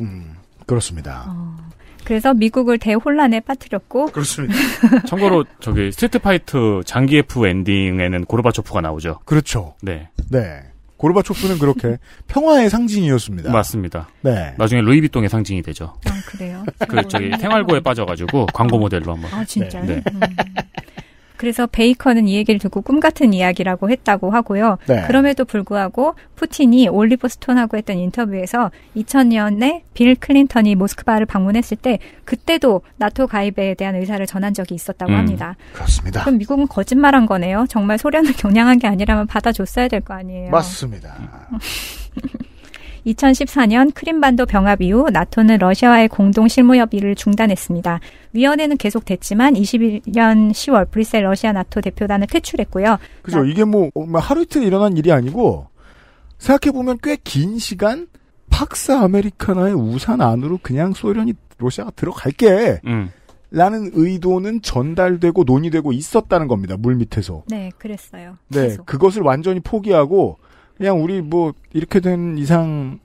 음, 그렇습니다. 어, 그래서 미국을 대혼란에 빠뜨렸고. 그렇습니다. 참고로, 저기, 스트리트 파이트 장기 F 엔딩에는 고르바초프가 나오죠. 그렇죠. 네. 네. 고르바초프는 그렇게 평화의 상징이었습니다. 맞습니다. 네. 나중에 루이비통의 상징이 되죠. 아, 그래요? 그, 저기, 생활고에 빠져가지고 광고 모델로 한번. 아, 진짜요? 네. 음. 그래서 베이커는 이 얘기를 듣고 꿈 같은 이야기라고 했다고 하고요. 네. 그럼에도 불구하고 푸틴이 올리버 스톤하고 했던 인터뷰에서 2000년에 빌 클린턴이 모스크바를 방문했을 때 그때도 나토 가입에 대한 의사를 전한 적이 있었다고 음, 합니다. 그렇습니다. 그럼 미국은 거짓말한 거네요. 정말 소련을 겨냥한 게 아니라면 받아줬어야 될 거 아니에요. 맞습니다. 2014년 크림반도 병합 이후 나토는 러시아와의 공동 실무 협의를 중단했습니다. 위원회는 계속됐지만 21년 10월 브뤼셀 러시아 나토 대표단을 퇴출했고요. 그죠. 이게 뭐, 뭐 하루 이틀 일어난 일이 아니고 생각해보면 꽤 긴 시간 팍스 아메리카나의 우산 안으로 그냥 소련이 러시아가 들어갈게. 음. 라는 의도는 전달되고 논의되고 있었다는 겁니다. 물 밑에서. 네, 그랬어요. 네, 계속. 그것을 완전히 포기하고 그냥 우리 뭐 이렇게 된 이상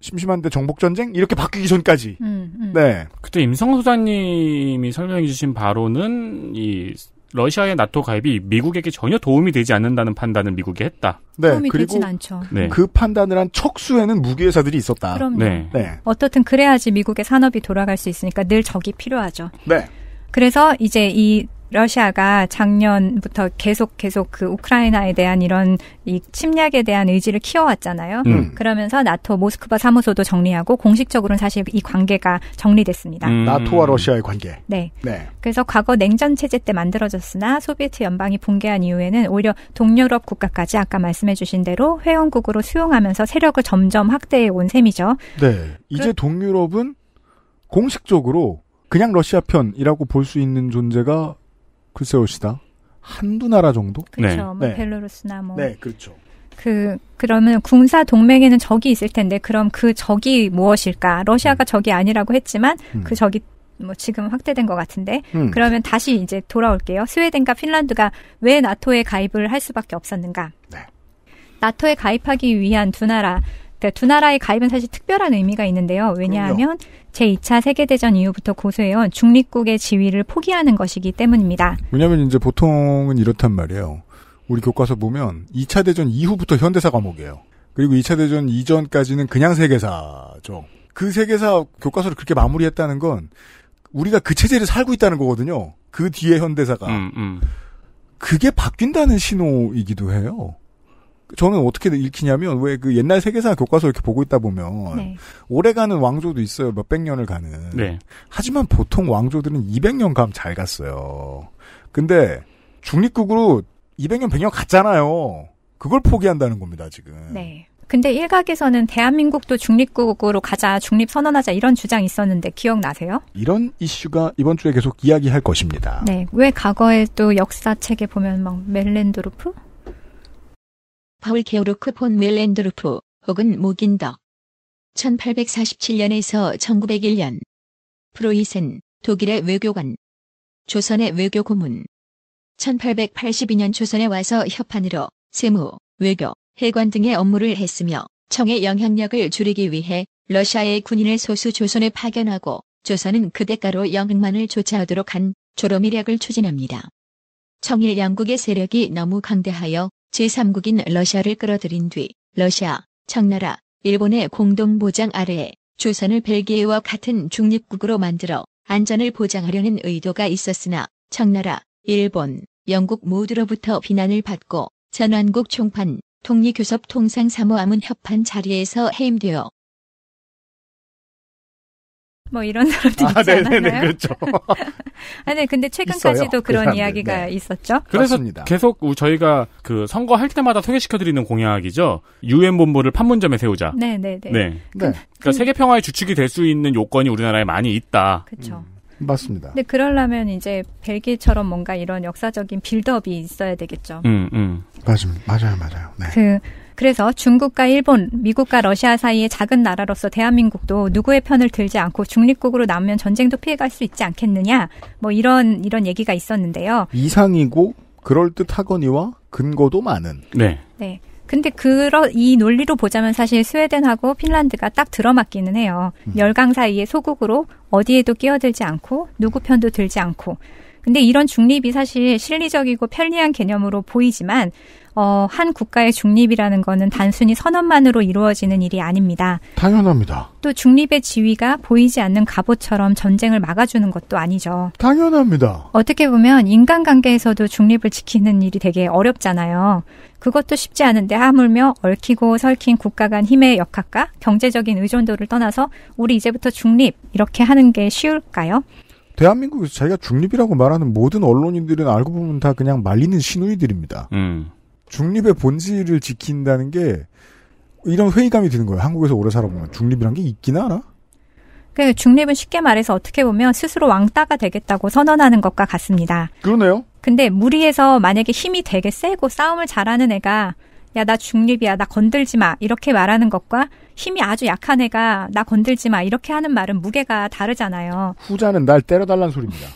심심한데 정복 전쟁 이렇게 바뀌기 전까지. 음, 음. 네. 그때 임성 소장님이 설명해 주신 바로는 이 러시아의 나토 가입이 미국에게 전혀 도움이 되지 않는다는 판단을 미국이 했다. 네, 도움이 되진 않죠. 네. 그 판단을 한 척수에는 무기회사들이 있었다. 그럼 네. 네. 어떻든 그래야지 미국의 산업이 돌아갈 수 있으니까 늘 적이 필요하죠. 네. 그래서 이제 이 러시아가 작년부터 계속 계속 그 우크라이나에 대한 이런 이 침략에 대한 의지를 키워왔잖아요. 음. 그러면서 나토 모스크바 사무소도 정리하고 공식적으로는 사실 이 관계가 정리됐습니다. 음. 나토와 러시아의 관계. 네. 네. 그래서 과거 냉전 체제 때 만들어졌으나 소비에트 연방이 붕괴한 이후에는 오히려 동유럽 국가까지 아까 말씀해주신 대로 회원국으로 수용하면서 세력을 점점 확대해 온 셈이죠. 네. 이제 그... 동유럽은 공식적으로 그냥 러시아 편이라고 볼 수 있는 존재가 글쎄요, 시다. 한두 나라 정도? 그렇죠. 네. 뭐벨로루스나 네. 뭐. 네, 그렇죠. 그 그러면 군사 동맹에는 적이 있을 텐데 그럼 그 적이 무엇일까? 러시아가 음. 적이 아니라고 했지만 음. 그 적이 뭐 지금 확대된 것 같은데 음. 그러면 다시 이제 돌아올게요. 스웨덴과 핀란드가 왜 나토에 가입을 할 수밖에 없었는가? 네. 나토에 가입하기 위한 두 나라 그러니까 두 나라의 가입은 사실 특별한 의미가 있는데요. 왜냐하면 그럼요. 제2차 세계대전 이후부터 고수해온 중립국의 지위를 포기하는 것이기 때문입니다. 왜냐하면 이제 보통은 이렇단 말이에요. 우리 교과서 보면 2차 대전 이후부터 현대사 과목이에요. 그리고 2차 대전 이전까지는 그냥 세계사죠. 그 세계사 교과서를 그렇게 마무리했다는 건 우리가 그 체제를 살고 있다는 거거든요. 그 뒤에 현대사가. 음, 음. 그게 바뀐다는 신호이기도 해요. 저는 어떻게 읽히냐면 왜 그 옛날 세계사 교과서 이렇게 보고 있다 보면 네. 오래가는 왕조도 있어요 몇백 년을 가는 네. 하지만 보통 왕조들은 200년 감 잘 갔어요 근데 중립국으로 200년 100년 갔잖아요 그걸 포기한다는 겁니다 지금 네. 근데 일각에서는 대한민국도 중립국으로 가자, 중립 선언하자 이런 주장이 있었는데 기억나세요? 이런 이슈가 이번 주에 계속 이야기할 것입니다. 네. 왜 과거에 또 역사책에 보면 막 멜렌드로프? 파울 게오르크 폰 멜렌드루프 혹은 모인덕 1847년에서 1901년 프로이센 독일의 외교관 조선의 외교 고문 1882년 조선에 와서 협판으로 세무, 외교, 해관 등의 업무를 했으며 청의 영향력을 줄이기 위해 러시아의 군인을 소수 조선에 파견하고 조선은 그 대가로 영흥만을 조차하도록 한 조로 미략을 추진합니다. 청일 양국의 세력이 너무 강대하여 제3국인 러시아를 끌어들인 뒤 러시아, 청나라, 일본의 공동 보장 아래에 조선을 벨기에와 같은 중립국으로 만들어 안전을 보장하려는 의도가 있었으나 청나라, 일본, 영국 모두로부터 비난을 받고 전환국 총판, 독립교섭 통상 사무함은 협판 자리에서 해임되어 뭐 이런 사람도 아, 있지 네네네, 그렇죠. 아니 근데 최근까지도 있어요. 그런 그 이야기가 네. 있었죠. 그래서 그습니다 계속 저희가 그 선거할 때마다 소개시켜 드리는 공약이죠. 유엔 본부를 판문점에 세우자. 네, 네, 네. 네. 그 네. 그러니까 세계 평화의 주축이 될 수 있는 요건이 우리나라에 많이 있다. 그렇죠. 음. 맞습니다. 근데 그러려면 이제 벨기처럼 뭔가 이런 역사적인 빌드업이 있어야 되겠죠. 음, 음. 맞습니다. 맞아요, 맞아요. 네. 그 그래서 중국과 일본, 미국과 러시아 사이의 작은 나라로서 대한민국도 누구의 편을 들지 않고 중립국으로 나오면 전쟁도 피해갈 수 있지 않겠느냐. 뭐 이런 이런 얘기가 있었는데요. 이상이고 그럴 듯하거니와 근거도 많은. 네. 네. 근데 그러 이 논리로 보자면 사실 스웨덴하고 핀란드가 딱 들어맞기는 해요. 음. 열강 사이의 소국으로 어디에도 끼어들지 않고 누구 편도 들지 않고 근데 이런 중립이 사실 실리적이고 편리한 개념으로 보이지만 어, 한 국가의 중립이라는 거는 단순히 선언만으로 이루어지는 일이 아닙니다. 당연합니다. 또 중립의 지위가 보이지 않는 갑옷처럼 전쟁을 막아주는 것도 아니죠. 당연합니다. 어떻게 보면 인간관계에서도 중립을 지키는 일이 되게 어렵잖아요. 그것도 쉽지 않은데 하물며 얽히고 설킨 국가 간 힘의 역학과 경제적인 의존도를 떠나서 우리 이제부터 중립 이렇게 하는 게 쉬울까요? 대한민국에서 자기가 중립이라고 말하는 모든 언론인들은 알고 보면 다 그냥 말리는 신우이들입니다. 음. 중립의 본질을 지킨다는 게 이런 회의감이 드는 거예요. 한국에서 오래 살아보면 중립이란 게 있긴 하나? 그 중립은 쉽게 말해서 어떻게 보면 스스로 왕따가 되겠다고 선언하는 것과 같습니다. 그러네요. 근데 무리해서 만약에 힘이 되게 세고 싸움을 잘하는 애가 야 나 중립이야 나 건들지 마 이렇게 말하는 것과 힘이 아주 약한 애가 나 건들지 마 이렇게 하는 말은 무게가 다르잖아요. 후자는 날때려달라 소리입니다.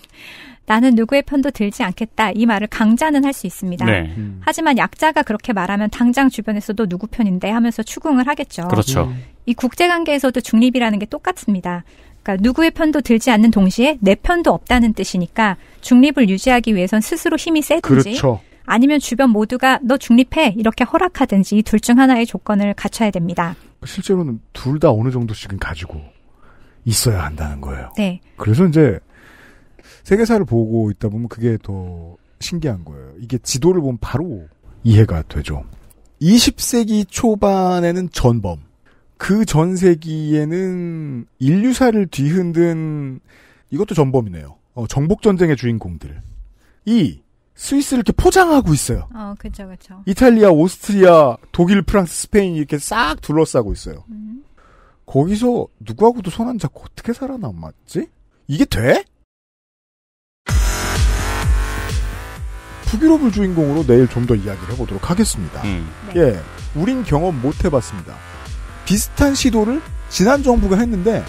나는 누구의 편도 들지 않겠다 이 말을 강자는 할 수 있습니다. 네. 음. 하지만 약자가 그렇게 말하면 당장 주변에서도 누구 편인데 하면서 추궁을 하겠죠. 그렇죠. 음. 이 국제관계에서도 중립이라는 게 똑같습니다. 그러니까 누구의 편도 들지 않는 동시에 내 편도 없다는 뜻이니까 중립을 유지하기 위해선 스스로 힘이 세든지 그렇죠. 아니면 주변 모두가 너 중립해 이렇게 허락하든지 둘 중 하나의 조건을 갖춰야 됩니다. 실제로는 둘 다 어느 정도씩은 가지고 있어야 한다는 거예요. 네. 그래서 이제 세계사를 보고 있다 보면 그게 더 신기한 거예요. 이게 지도를 보면 바로 이해가 되죠. 20세기 초반에는 전범. 그 전 세기에는 인류사를 뒤흔든 이것도 전범이네요. 어, 정복 전쟁의 주인공들. 이 스위스를 이렇게 포장하고 있어요. 어, 그죠, 그죠. 이탈리아, 오스트리아, 독일, 프랑스, 스페인 이렇게 싹 둘러싸고 있어요. 음. 거기서 누구하고도 손 안 잡고 어떻게 살아남았지? 이게 돼? 북유럽을 주인공으로 내일 좀 더 이야기를 해보도록 하겠습니다. 음. 네. 예, 우린 경험 못 해봤습니다. 비슷한 시도를 지난 정부가 했는데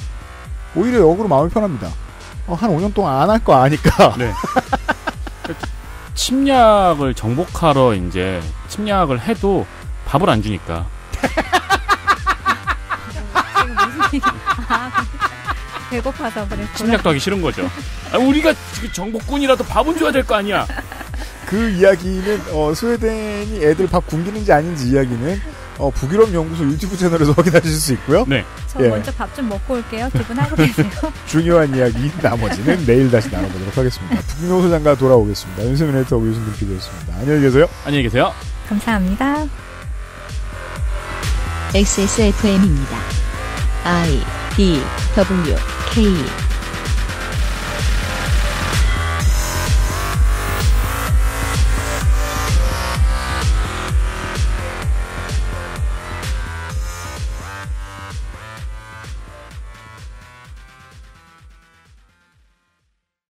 오히려 역으로 마음이 편합니다. 어, 한 5년 동안 안 할 거 아니까. 네. 침략을 정복하러 이제 침략을 해도 밥을 안 주니까. 배고파서 그랬 침략도 하기 싫은 거죠. 아, 우리가 정복군이라도 밥은 줘야 될 거 아니야. 그 이야기는 어, 스웨덴이 애들 밥 굶기는지 아닌지 이야기는 어, 북유럽 연구소 유튜브 채널에서 확인하실 수 있고요. 네. 저 예. 먼저 밥 좀 먹고 올게요. 두분 하고 계세요. 중요한 이야기 나머지는 내일 다시 나눠보도록 하겠습니다. 북유노 장과 돌아오겠습니다. 윤세민 에터고 유승균 PD였습니다. 안녕히 계세요. 안녕히 계세요. 감사합니다. XSFM입니다. I D W K